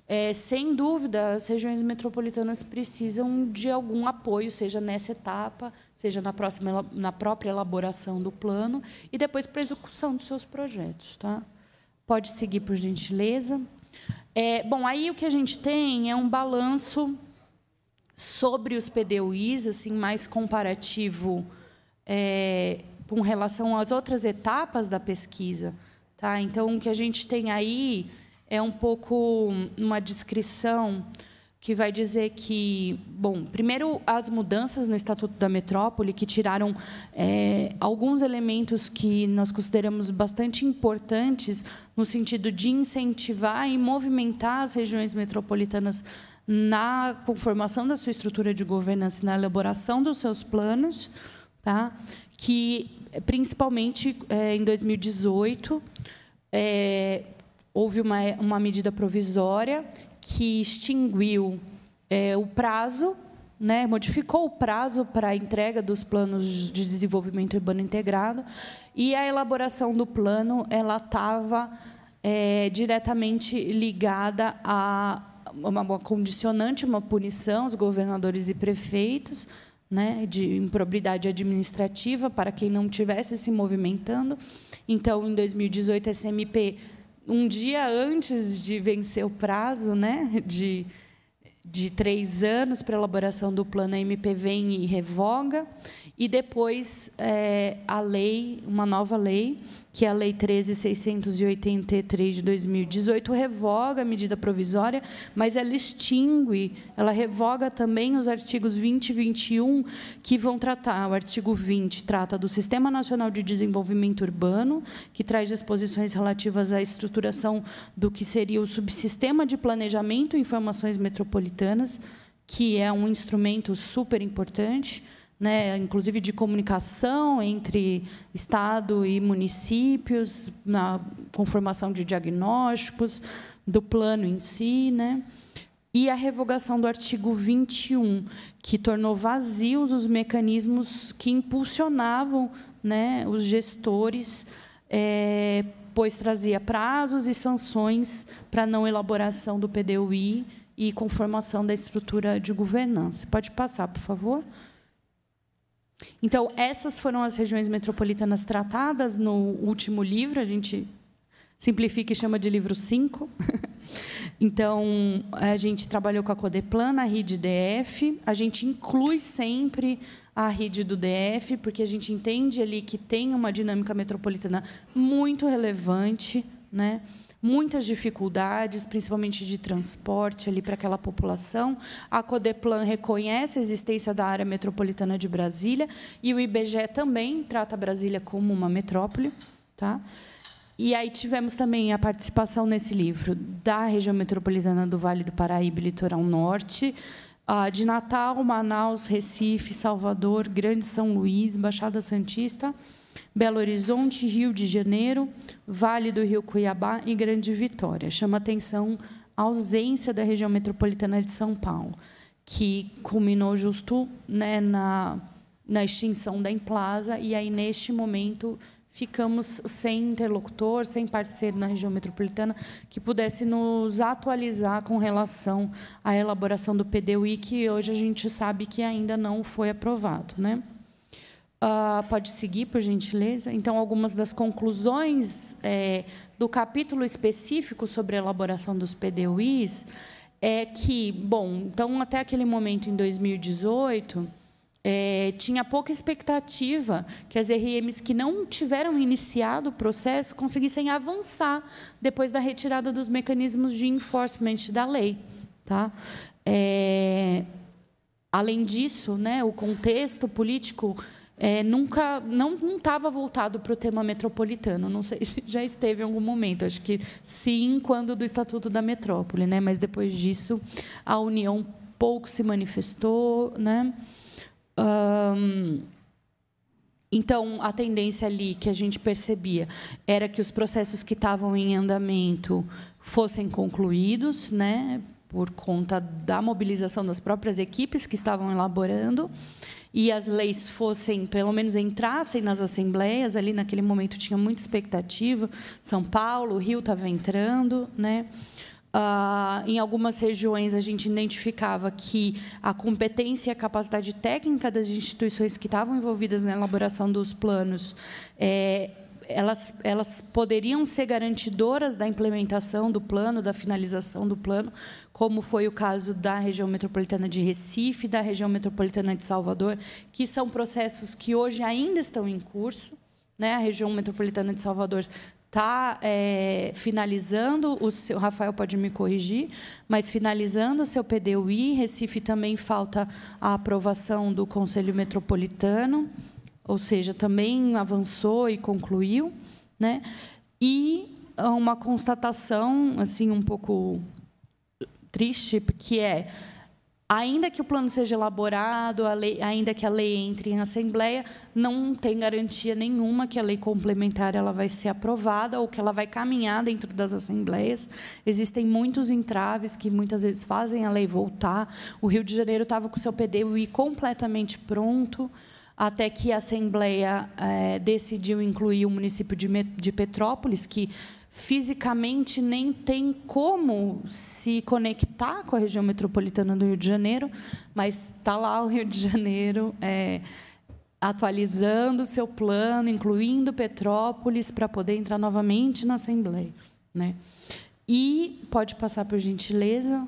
é, sem dúvida, as regiões metropolitanas precisam de algum apoio, seja nessa etapa, seja na, próxima, na própria elaboração do plano e depois para a execução dos seus projetos. Tá? Pode seguir, por gentileza. É, bom, aí o que a gente tem é um balanço sobre os PDUIs, assim, mais comparativo é, com relação às outras etapas da pesquisa. Tá? Então, o que a gente tem aí é um pouco hum, uma descrição que vai dizer que, bom, primeiro as mudanças no Estatuto da Metrópole que tiraram é, alguns elementos que nós consideramos bastante importantes no sentido de incentivar e movimentar as regiões metropolitanas na conformação da sua estrutura de governança e na elaboração dos seus planos, tá? que, eh, principalmente é, em 2018, é, eh, houve uma, uma medida provisória que extinguiu é, o prazo, né, modificou o prazo para a entrega dos planos de desenvolvimento urbano integrado e a elaboração do plano ela estava é, diretamente ligada a uma, condicionante, uma punição aos governadores e prefeitos, né, de improbidade administrativa para quem não tivesse se movimentando. Então, em 2018, a SMP, um dia antes de vencer o prazo né, de, de três anos para elaboração do plano, a MP vem e revoga e depois é, a lei, uma nova lei, que é a Lei 13.683 de 2018, revoga a medida provisória, mas ela extingue, ela revoga também os artigos 20 e 21 que vão tratar. O artigo 20 trata do Sistema Nacional de Desenvolvimento Urbano, que traz disposições relativas à estruturação do que seria o subsistema de planejamento e informações metropolitanas, que é um instrumento super importante né, inclusive de comunicação entre Estado e municípios, na conformação de diagnósticos, do plano em si. Né? e a revogação do artigo 21, que tornou vazios os mecanismos que impulsionavam né, os gestores, é, pois trazia prazos e sanções para não elaboração do PDUI e conformação da estrutura de governança. Pode passar, por favor. Então, essas foram as regiões metropolitanas tratadas no último livro, a gente simplifica e chama de livro 5. então, a gente trabalhou com a Codeplan, na Rede DF, a gente inclui sempre a Rede do DF, porque a gente entende ali que tem uma dinâmica metropolitana muito relevante, né? muitas dificuldades, principalmente de transporte ali para aquela população. A Codeplan reconhece a existência da área metropolitana de Brasília e o IBGE também trata Brasília como uma metrópole, tá? E aí tivemos também a participação nesse livro da região metropolitana do Vale do Paraíba e Litoral Norte, de Natal, Manaus, Recife, Salvador, Grande São Luís, Baixada Santista, Belo Horizonte, Rio de Janeiro, Vale do Rio Cuiabá e Grande Vitória. Chama atenção a ausência da região metropolitana de São Paulo, que culminou justo né, na, na extinção da Emplaza, e aí, neste momento, ficamos sem interlocutor, sem parceiro na região metropolitana que pudesse nos atualizar com relação à elaboração do PDUI, que hoje a gente sabe que ainda não foi aprovado. Né? Uh, pode seguir, por gentileza? Então, algumas das conclusões é, do capítulo específico sobre a elaboração dos PDUIs é que, bom, então, até aquele momento, em 2018, é, tinha pouca expectativa que as RMs que não tiveram iniciado o processo conseguissem avançar depois da retirada dos mecanismos de enforcement da lei. Tá? É, além disso, né, o contexto político é, nunca não estava voltado para o tema metropolitano. Não sei se já esteve em algum momento. Acho que sim, quando do Estatuto da Metrópole, né? Mas depois disso, a União pouco se manifestou, né? então, a tendência ali que a gente percebia era que os processos que estavam em andamento fossem concluídos, né, por conta da mobilização das próprias equipes que estavam elaborando e as leis fossem, pelo menos entrassem nas assembleias, ali naquele momento tinha muita expectativa. São Paulo, Rio estava entrando, né? Ah, em algumas regiões, a gente identificava que a competência e a capacidade técnica das instituições que estavam envolvidas na elaboração dos planos é, elas, elas poderiam ser garantidoras da implementação do plano, da finalização do plano, como foi o caso da região metropolitana de Recife, da região metropolitana de Salvador, que são processos que hoje ainda estão em curso. Né? A região metropolitana de Salvador está é, finalizando o seu. O Rafael pode me corrigir, mas finalizando o seu PDUI. Recife também falta a aprovação do Conselho Metropolitano ou seja, também avançou e concluiu, né? E ah, uma constatação assim um pouco triste, que é ainda que o plano seja elaborado, lei, ainda que a lei entre em assembleia, não tem garantia nenhuma que a lei complementar ela vai ser aprovada ou que ela vai caminhar dentro das assembleias. Existem muitos entraves que muitas vezes fazem a lei voltar. O Rio de Janeiro estava com o seu PDUI completamente pronto, até que a Assembleia é, decidiu incluir o município de, de Petrópolis, que fisicamente nem tem como se conectar com a região metropolitana do Rio de Janeiro, mas está lá o Rio de Janeiro é, atualizando o seu plano, incluindo Petrópolis, para poder entrar novamente na Assembleia. Né? E, pode passar por gentileza,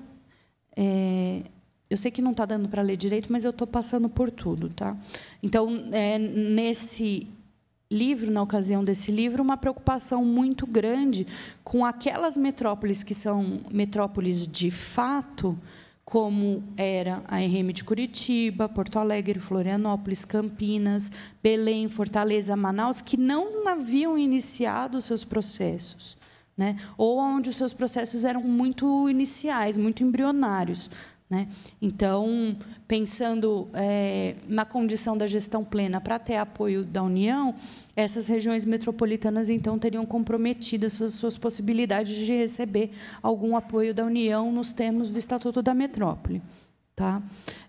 é, eu sei que não está dando para ler direito, mas eu estou passando por tudo, tá? Então, é, nesse livro, na ocasião desse livro, uma preocupação muito grande com aquelas metrópoles que são metrópoles de fato, como era a RM de Curitiba, Porto Alegre, Florianópolis, Campinas, Belém, Fortaleza, Manaus, que não haviam iniciado seus processos. Né? ou onde os seus processos eram muito iniciais, muito embrionários. Né? Então, pensando é, na condição da gestão plena para ter apoio da União, essas regiões metropolitanas então teriam comprometidas suas, suas possibilidades de receber algum apoio da União nos termos do Estatuto da Metrópole. Tá?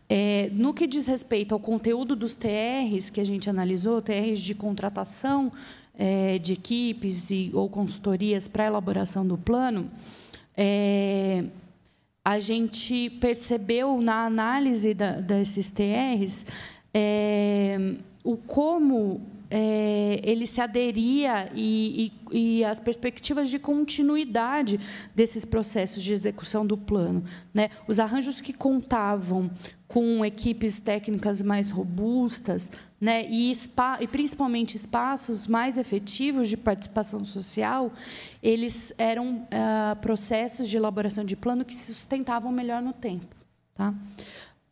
É, no que diz respeito ao conteúdo dos TRs que a gente analisou, TRs de contratação é, de equipes e, ou consultorias para elaboração do plano, é, a gente percebeu na análise da, desses TRs é, o como é, ele se aderia e, e, e, as perspectivas de continuidade desses processos de execução do plano. Né? Os arranjos que contavam com equipes técnicas mais robustas né, e, spa, e principalmente espaços mais efetivos de participação social, eles eram é, processos de elaboração de plano que se sustentavam melhor no tempo. Tá?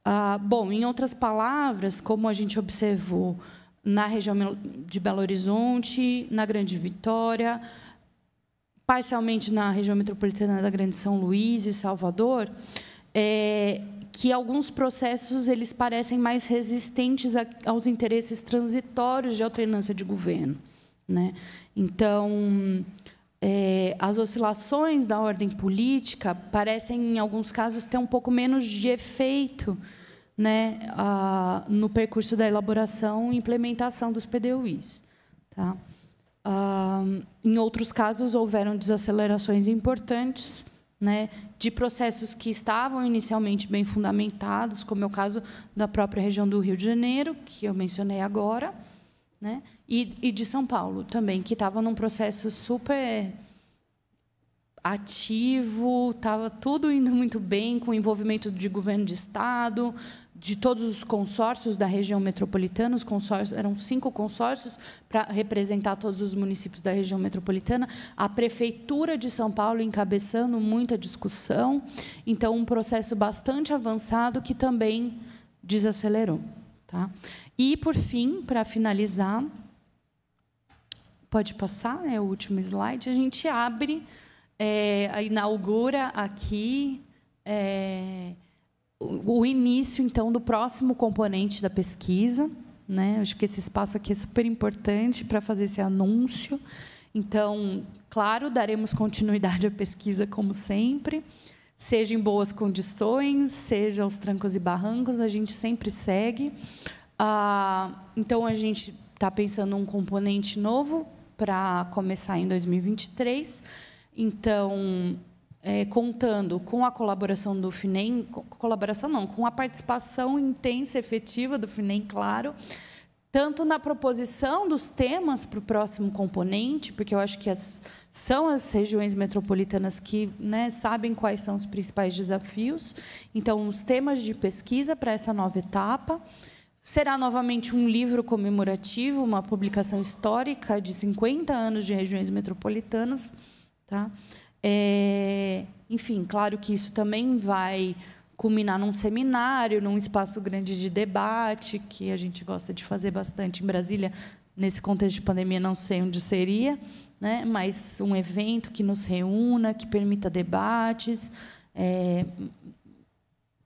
Ah, bom, em outras palavras, como a gente observou na região de Belo Horizonte, na Grande Vitória, parcialmente na região metropolitana da Grande São Luís e Salvador, é, que alguns processos eles parecem mais resistentes a, aos interesses transitórios de alternância de governo. Né? Então, é, as oscilações da ordem política parecem, em alguns casos, ter um pouco menos de efeito né, a, no percurso da elaboração e implementação dos PDUIs. Tá? Ah, em outros casos, houveram desacelerações importantes né, de processos que estavam inicialmente bem fundamentados, como é o caso da própria região do Rio de Janeiro, que eu mencionei agora, né, e, e de São Paulo também, que estava num processo super ativo, estava tudo indo muito bem com o envolvimento de governo de estado, de todos os consórcios da região metropolitana, os consórcios eram cinco consórcios para representar todos os municípios da região metropolitana, a prefeitura de São Paulo encabeçando muita discussão, então um processo bastante avançado que também desacelerou, tá? E por fim, para finalizar, pode passar, é o último slide, a gente abre é, inaugura aqui é, o início, então, do próximo componente da pesquisa. Né? Acho que esse espaço aqui é super importante para fazer esse anúncio. Então, claro, daremos continuidade à pesquisa, como sempre, seja em boas condições, seja aos trancos e barrancos, a gente sempre segue. Ah, então, a gente está pensando um componente novo para começar em 2023 então, é, contando com a colaboração do FINEM, colaboração não, com a participação intensa e efetiva do FINEM, claro, tanto na proposição dos temas para o próximo componente, porque eu acho que as, são as regiões metropolitanas que né, sabem quais são os principais desafios. Então, os temas de pesquisa para essa nova etapa. Será novamente um livro comemorativo, uma publicação histórica de 50 anos de regiões metropolitanas. Tá? É, enfim, claro que isso também vai culminar num seminário, num espaço grande de debate, que a gente gosta de fazer bastante em Brasília. Nesse contexto de pandemia, não sei onde seria, né? mas um evento que nos reúna, que permita debates, é,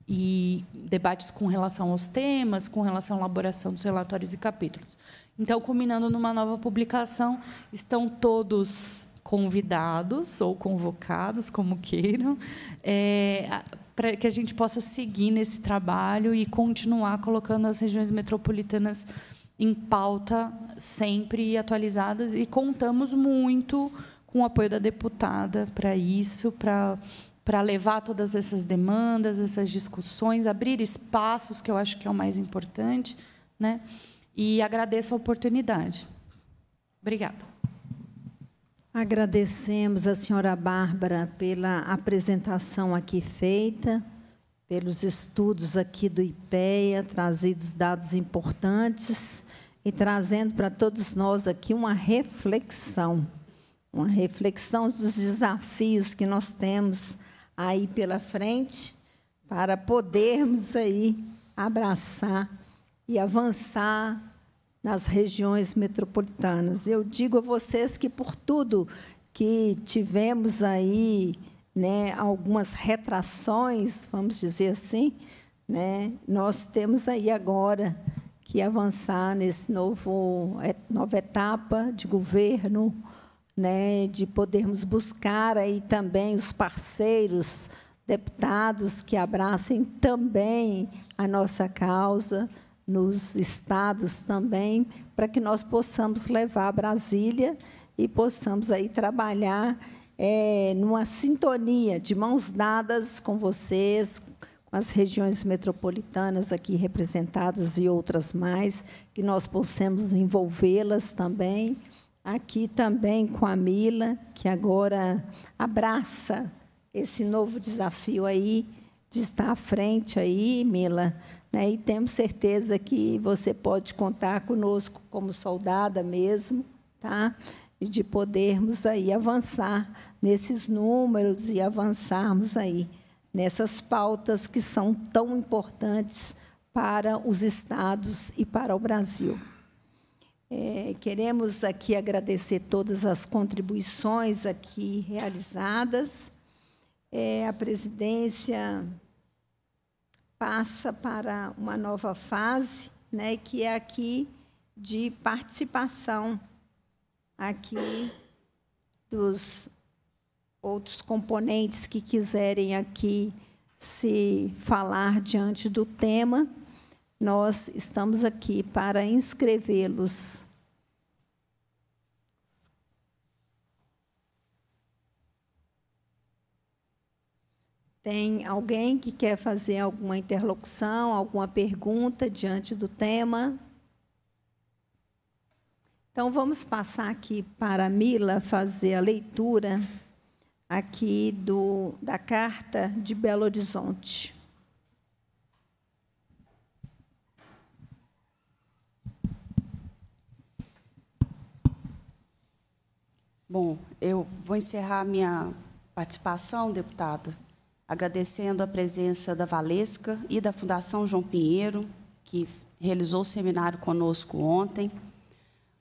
e debates com relação aos temas, com relação à elaboração dos relatórios e capítulos. Então, culminando numa nova publicação, estão todos convidados ou convocados, como queiram, é, para que a gente possa seguir nesse trabalho e continuar colocando as regiões metropolitanas em pauta sempre atualizadas e contamos muito com o apoio da deputada para isso, para para levar todas essas demandas, essas discussões, abrir espaços que eu acho que é o mais importante, né? E agradeço a oportunidade. Obrigada. Agradecemos a senhora Bárbara pela apresentação aqui feita, pelos estudos aqui do IPEA, trazidos dados importantes e trazendo para todos nós aqui uma reflexão, uma reflexão dos desafios que nós temos aí pela frente para podermos aí abraçar e avançar nas regiões metropolitanas. Eu digo a vocês que, por tudo que tivemos aí, né, algumas retrações, vamos dizer assim, né, nós temos aí agora que avançar nesse novo nova etapa de governo, né, de podermos buscar aí também os parceiros, deputados que abracem também a nossa causa, nos estados também, para que nós possamos levar a Brasília e possamos aí trabalhar é, numa sintonia de mãos dadas com vocês, com as regiões metropolitanas aqui representadas e outras mais, que nós possamos envolvê-las também. Aqui também com a Mila, que agora abraça esse novo desafio aí de estar à frente aí, Mila, né? E temos certeza que você pode contar conosco como soldada mesmo, tá? E de podermos aí avançar nesses números e avançarmos aí nessas pautas que são tão importantes para os estados e para o Brasil. É, queremos aqui agradecer todas as contribuições aqui realizadas. É, a presidência passa para uma nova fase, né, que é aqui de participação aqui dos outros componentes que quiserem aqui se falar diante do tema. Nós estamos aqui para inscrevê-los. Tem alguém que quer fazer alguma interlocução, alguma pergunta diante do tema? Então vamos passar aqui para a Mila fazer a leitura aqui do, da carta de Belo Horizonte. Bom, eu vou encerrar minha participação, deputado, agradecendo a presença da Valesca e da Fundação João Pinheiro, que realizou o seminário conosco ontem,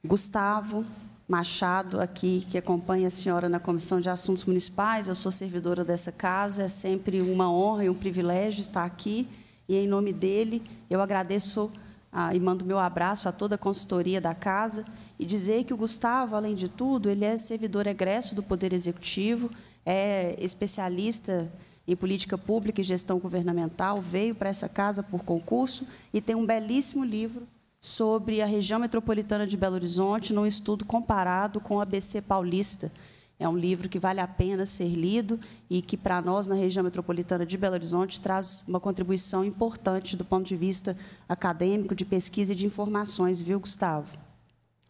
Gustavo Machado, aqui, que acompanha a senhora na Comissão de Assuntos Municipais, eu sou servidora dessa casa, é sempre uma honra e um privilégio estar aqui, e em nome dele eu agradeço ah, e mando meu abraço a toda a consultoria da casa, e dizer que o Gustavo, além de tudo, ele é servidor egresso do Poder Executivo, é especialista em política pública e gestão governamental, veio para essa casa por concurso e tem um belíssimo livro sobre a região metropolitana de Belo Horizonte, num estudo comparado com a ABC paulista. É um livro que vale a pena ser lido e que, para nós, na região metropolitana de Belo Horizonte, traz uma contribuição importante do ponto de vista acadêmico, de pesquisa e de informações, viu, Gustavo?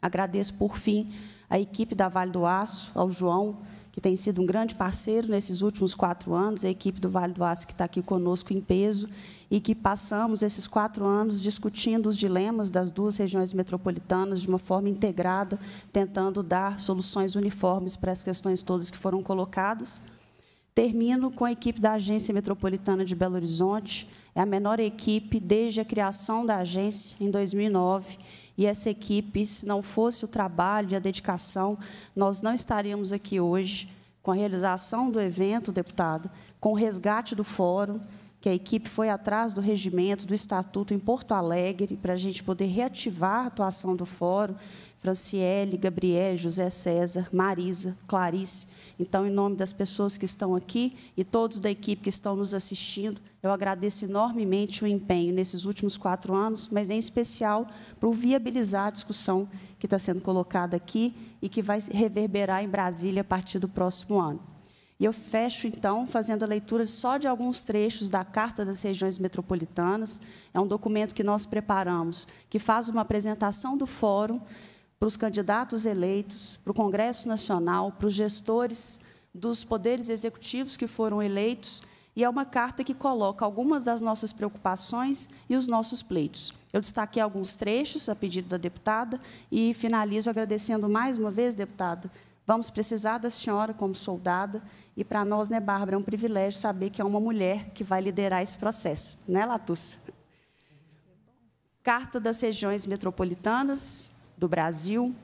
Agradeço, por fim, a equipe da Vale do Aço, ao João, que tem sido um grande parceiro nesses últimos quatro anos, a equipe do Vale do Aço, que está aqui conosco em peso, e que passamos esses quatro anos discutindo os dilemas das duas regiões metropolitanas de uma forma integrada, tentando dar soluções uniformes para as questões todas que foram colocadas. Termino com a equipe da Agência Metropolitana de Belo Horizonte, é a menor equipe desde a criação da agência, em 2009, e essa equipe, se não fosse o trabalho e a dedicação, nós não estaríamos aqui hoje com a realização do evento, deputado, com o resgate do fórum, que a equipe foi atrás do regimento, do estatuto em Porto Alegre, para a gente poder reativar a atuação do fórum, Franciele, Gabriel, José César, Marisa, Clarice, então, em nome das pessoas que estão aqui e todos da equipe que estão nos assistindo, eu agradeço enormemente o empenho nesses últimos quatro anos, mas em especial para viabilizar a discussão que está sendo colocada aqui e que vai reverberar em Brasília a partir do próximo ano. E eu fecho, então, fazendo a leitura só de alguns trechos da Carta das Regiões Metropolitanas. É um documento que nós preparamos, que faz uma apresentação do fórum para os candidatos eleitos, para o Congresso Nacional, para os gestores dos poderes executivos que foram eleitos, e é uma carta que coloca algumas das nossas preocupações e os nossos pleitos. Eu destaquei alguns trechos a pedido da deputada e finalizo agradecendo mais uma vez, deputada. Vamos precisar da senhora como soldada e para nós, né, Bárbara, é um privilégio saber que é uma mulher que vai liderar esse processo, né, Latussa? Carta das Regiões Metropolitanas, do Brasil,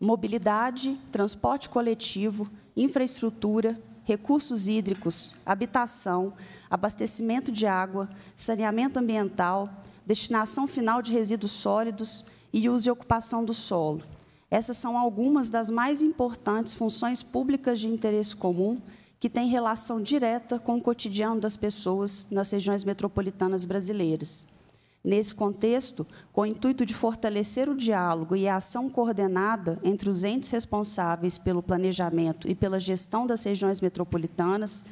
mobilidade, transporte coletivo, infraestrutura, recursos hídricos, habitação, abastecimento de água, saneamento ambiental, destinação final de resíduos sólidos e uso e ocupação do solo. Essas são algumas das mais importantes funções públicas de interesse comum que têm relação direta com o cotidiano das pessoas nas regiões metropolitanas brasileiras. Nesse contexto, com o intuito de fortalecer o diálogo e a ação coordenada entre os entes responsáveis pelo planejamento e pela gestão das regiões metropolitanas,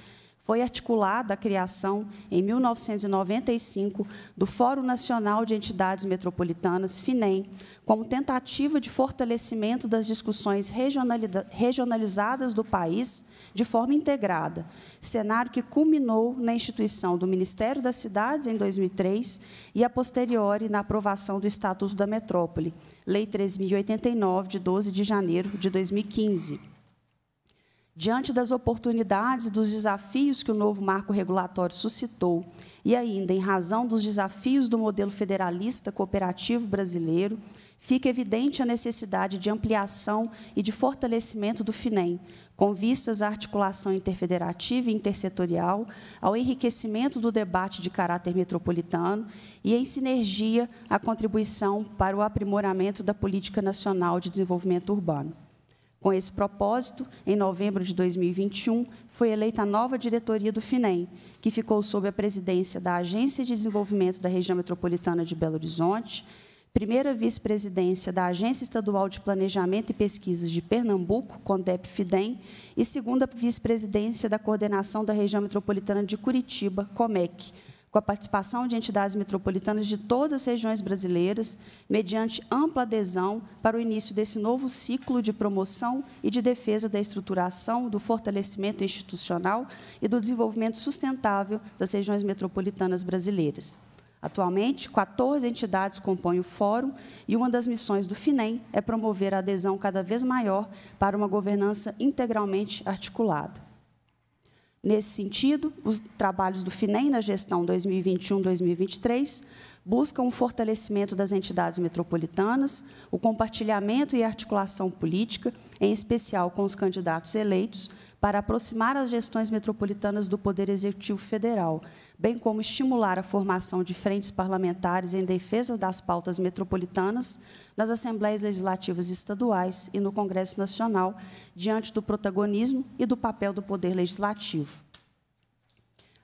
foi articulada a criação, em 1995, do Fórum Nacional de Entidades Metropolitanas, FINEM, como tentativa de fortalecimento das discussões regionalizadas do país de forma integrada, cenário que culminou na instituição do Ministério das Cidades em 2003 e, a posteriori, na aprovação do Estatuto da Metrópole, Lei 3.089, de 12 de janeiro de 2015. Diante das oportunidades e dos desafios que o novo marco regulatório suscitou, e ainda em razão dos desafios do modelo federalista cooperativo brasileiro, fica evidente a necessidade de ampliação e de fortalecimento do FINEM, com vistas à articulação interfederativa e intersetorial, ao enriquecimento do debate de caráter metropolitano e, em sinergia, à contribuição para o aprimoramento da Política Nacional de Desenvolvimento Urbano. Com esse propósito, em novembro de 2021, foi eleita a nova diretoria do FINEM, que ficou sob a presidência da Agência de Desenvolvimento da Região Metropolitana de Belo Horizonte, primeira vice-presidência da Agência Estadual de Planejamento e Pesquisas de Pernambuco, CONDEP FIDEM, e segunda vice-presidência da Coordenação da Região Metropolitana de Curitiba, COMEC, com a participação de entidades metropolitanas de todas as regiões brasileiras, mediante ampla adesão para o início desse novo ciclo de promoção e de defesa da estruturação, do fortalecimento institucional e do desenvolvimento sustentável das regiões metropolitanas brasileiras. Atualmente, 14 entidades compõem o fórum e uma das missões do FINEM é promover a adesão cada vez maior para uma governança integralmente articulada. Nesse sentido, os trabalhos do FINEM na gestão 2021-2023 buscam o fortalecimento das entidades metropolitanas, o compartilhamento e articulação política, em especial com os candidatos eleitos, para aproximar as gestões metropolitanas do Poder Executivo Federal, bem como estimular a formação de frentes parlamentares em defesa das pautas metropolitanas nas assembleias legislativas estaduais e no Congresso Nacional, diante do protagonismo e do papel do poder legislativo.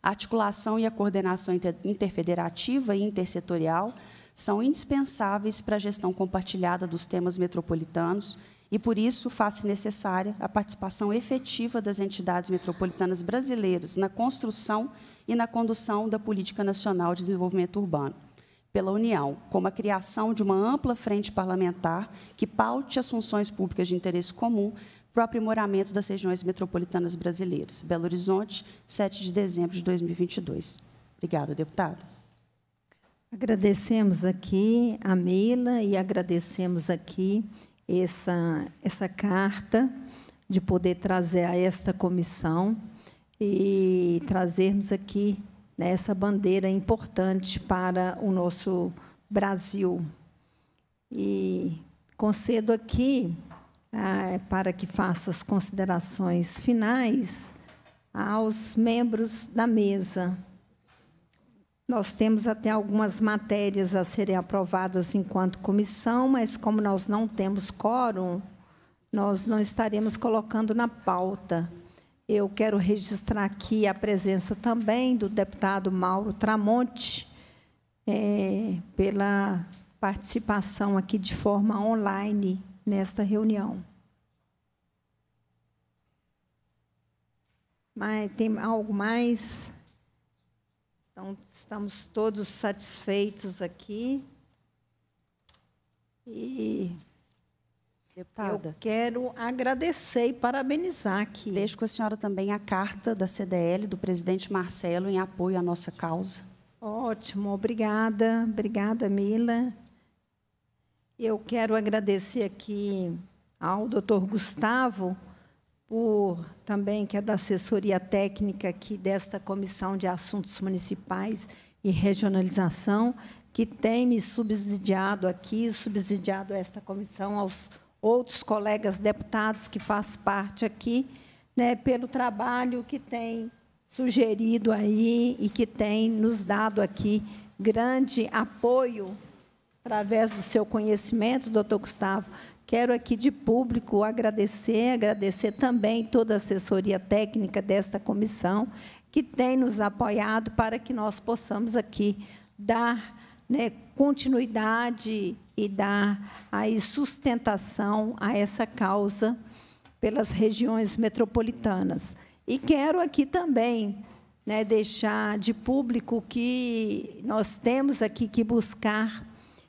A articulação e a coordenação interfederativa e intersetorial são indispensáveis para a gestão compartilhada dos temas metropolitanos e, por isso, faz-se necessária a participação efetiva das entidades metropolitanas brasileiras na construção e e na condução da Política Nacional de Desenvolvimento Urbano pela União, como a criação de uma ampla frente parlamentar que paute as funções públicas de interesse comum para o aprimoramento das regiões metropolitanas brasileiras. Belo Horizonte, 7 de dezembro de 2022. Obrigada, deputada. Agradecemos aqui a Mila e agradecemos aqui essa, essa carta de poder trazer a esta comissão e trazermos aqui né, essa bandeira importante para o nosso Brasil. E concedo aqui, ah, é para que faça as considerações finais, aos membros da mesa. Nós temos até algumas matérias a serem aprovadas enquanto comissão, mas como nós não temos quórum, nós não estaremos colocando na pauta. Eu quero registrar aqui a presença também do deputado Mauro Tramonte, é, pela participação aqui de forma online nesta reunião. Mas tem algo mais? Então, estamos todos satisfeitos aqui. E Deputada. Eu quero agradecer e parabenizar aqui. Deixo com a senhora também a carta da CDL, do presidente Marcelo, em apoio à nossa causa. Ótimo, obrigada. Obrigada, Mila. Eu quero agradecer aqui ao doutor Gustavo, por também que é da assessoria técnica aqui desta Comissão de Assuntos Municipais e Regionalização, que tem me subsidiado aqui, subsidiado esta comissão aos outros colegas deputados que faz parte aqui, né, pelo trabalho que tem sugerido aí e que tem nos dado aqui grande apoio através do seu conhecimento, doutor Gustavo. Quero aqui de público agradecer, agradecer também toda a assessoria técnica desta comissão que tem nos apoiado para que nós possamos aqui dar né, continuidade e dar aí sustentação a essa causa pelas regiões metropolitanas. E quero aqui também né, deixar de público que nós temos aqui que buscar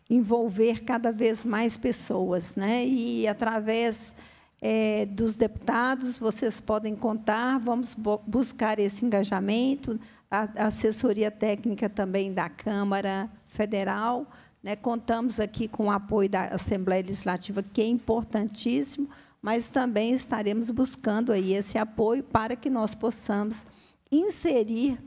envolver cada vez mais pessoas, né? E através é, dos deputados, vocês podem contar, vamos buscar esse engajamento, a assessoria técnica também da Câmara Federal, né, contamos aqui com o apoio da Assembleia Legislativa, que é importantíssimo, mas também estaremos buscando aí esse apoio para que nós possamos inserir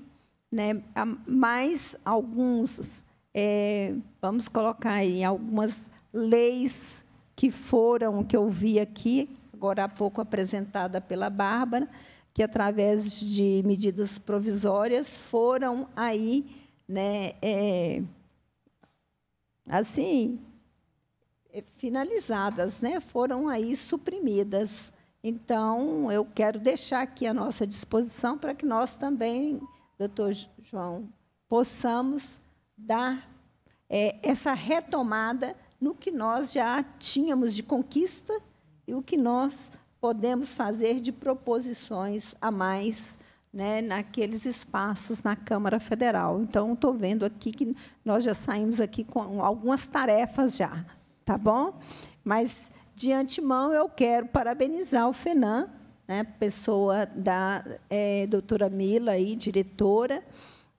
né, mais alguns, é, vamos colocar aí, algumas leis que foram, que eu vi aqui, agora há pouco apresentada pela Bárbara, que, através de medidas provisórias, foram aí né, é, assim, é, finalizadas, né? foram aí suprimidas. Então, eu quero deixar aqui à nossa disposição para que nós também, doutor João, possamos dar é, essa retomada no que nós já tínhamos de conquista e o que nós podemos fazer de proposições a mais né, naqueles espaços na Câmara Federal. Então, estou vendo aqui que nós já saímos aqui com algumas tarefas já, tá bom? Mas, de antemão, eu quero parabenizar o FENAM, né, pessoa da é, doutora Mila, aí, diretora,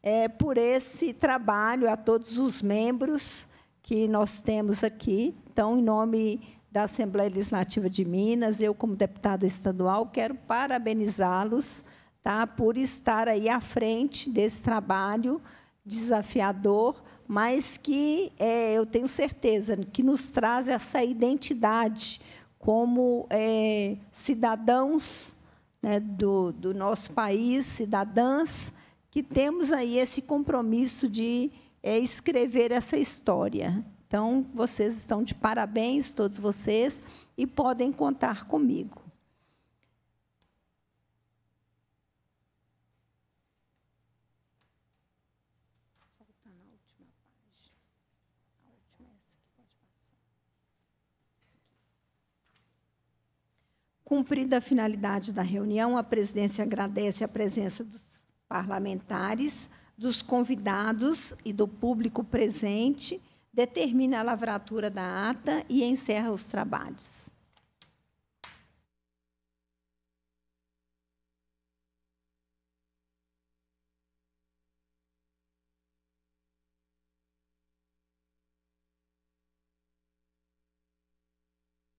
é, por esse trabalho, a todos os membros que nós temos aqui. Então, em nome da Assembleia Legislativa de Minas, eu, como deputada estadual, quero parabenizá-los tá? por estar aí à frente desse trabalho desafiador, mas que é, eu tenho certeza que nos traz essa identidade como é, cidadãos né, do, do nosso país, cidadãs, que temos aí esse compromisso de é, escrever essa história. Então, vocês estão de parabéns, todos vocês, e podem contar comigo. Cumprida a finalidade da reunião, a presidência agradece a presença dos parlamentares, dos convidados e do público presente, determina a lavratura da ata e encerra os trabalhos.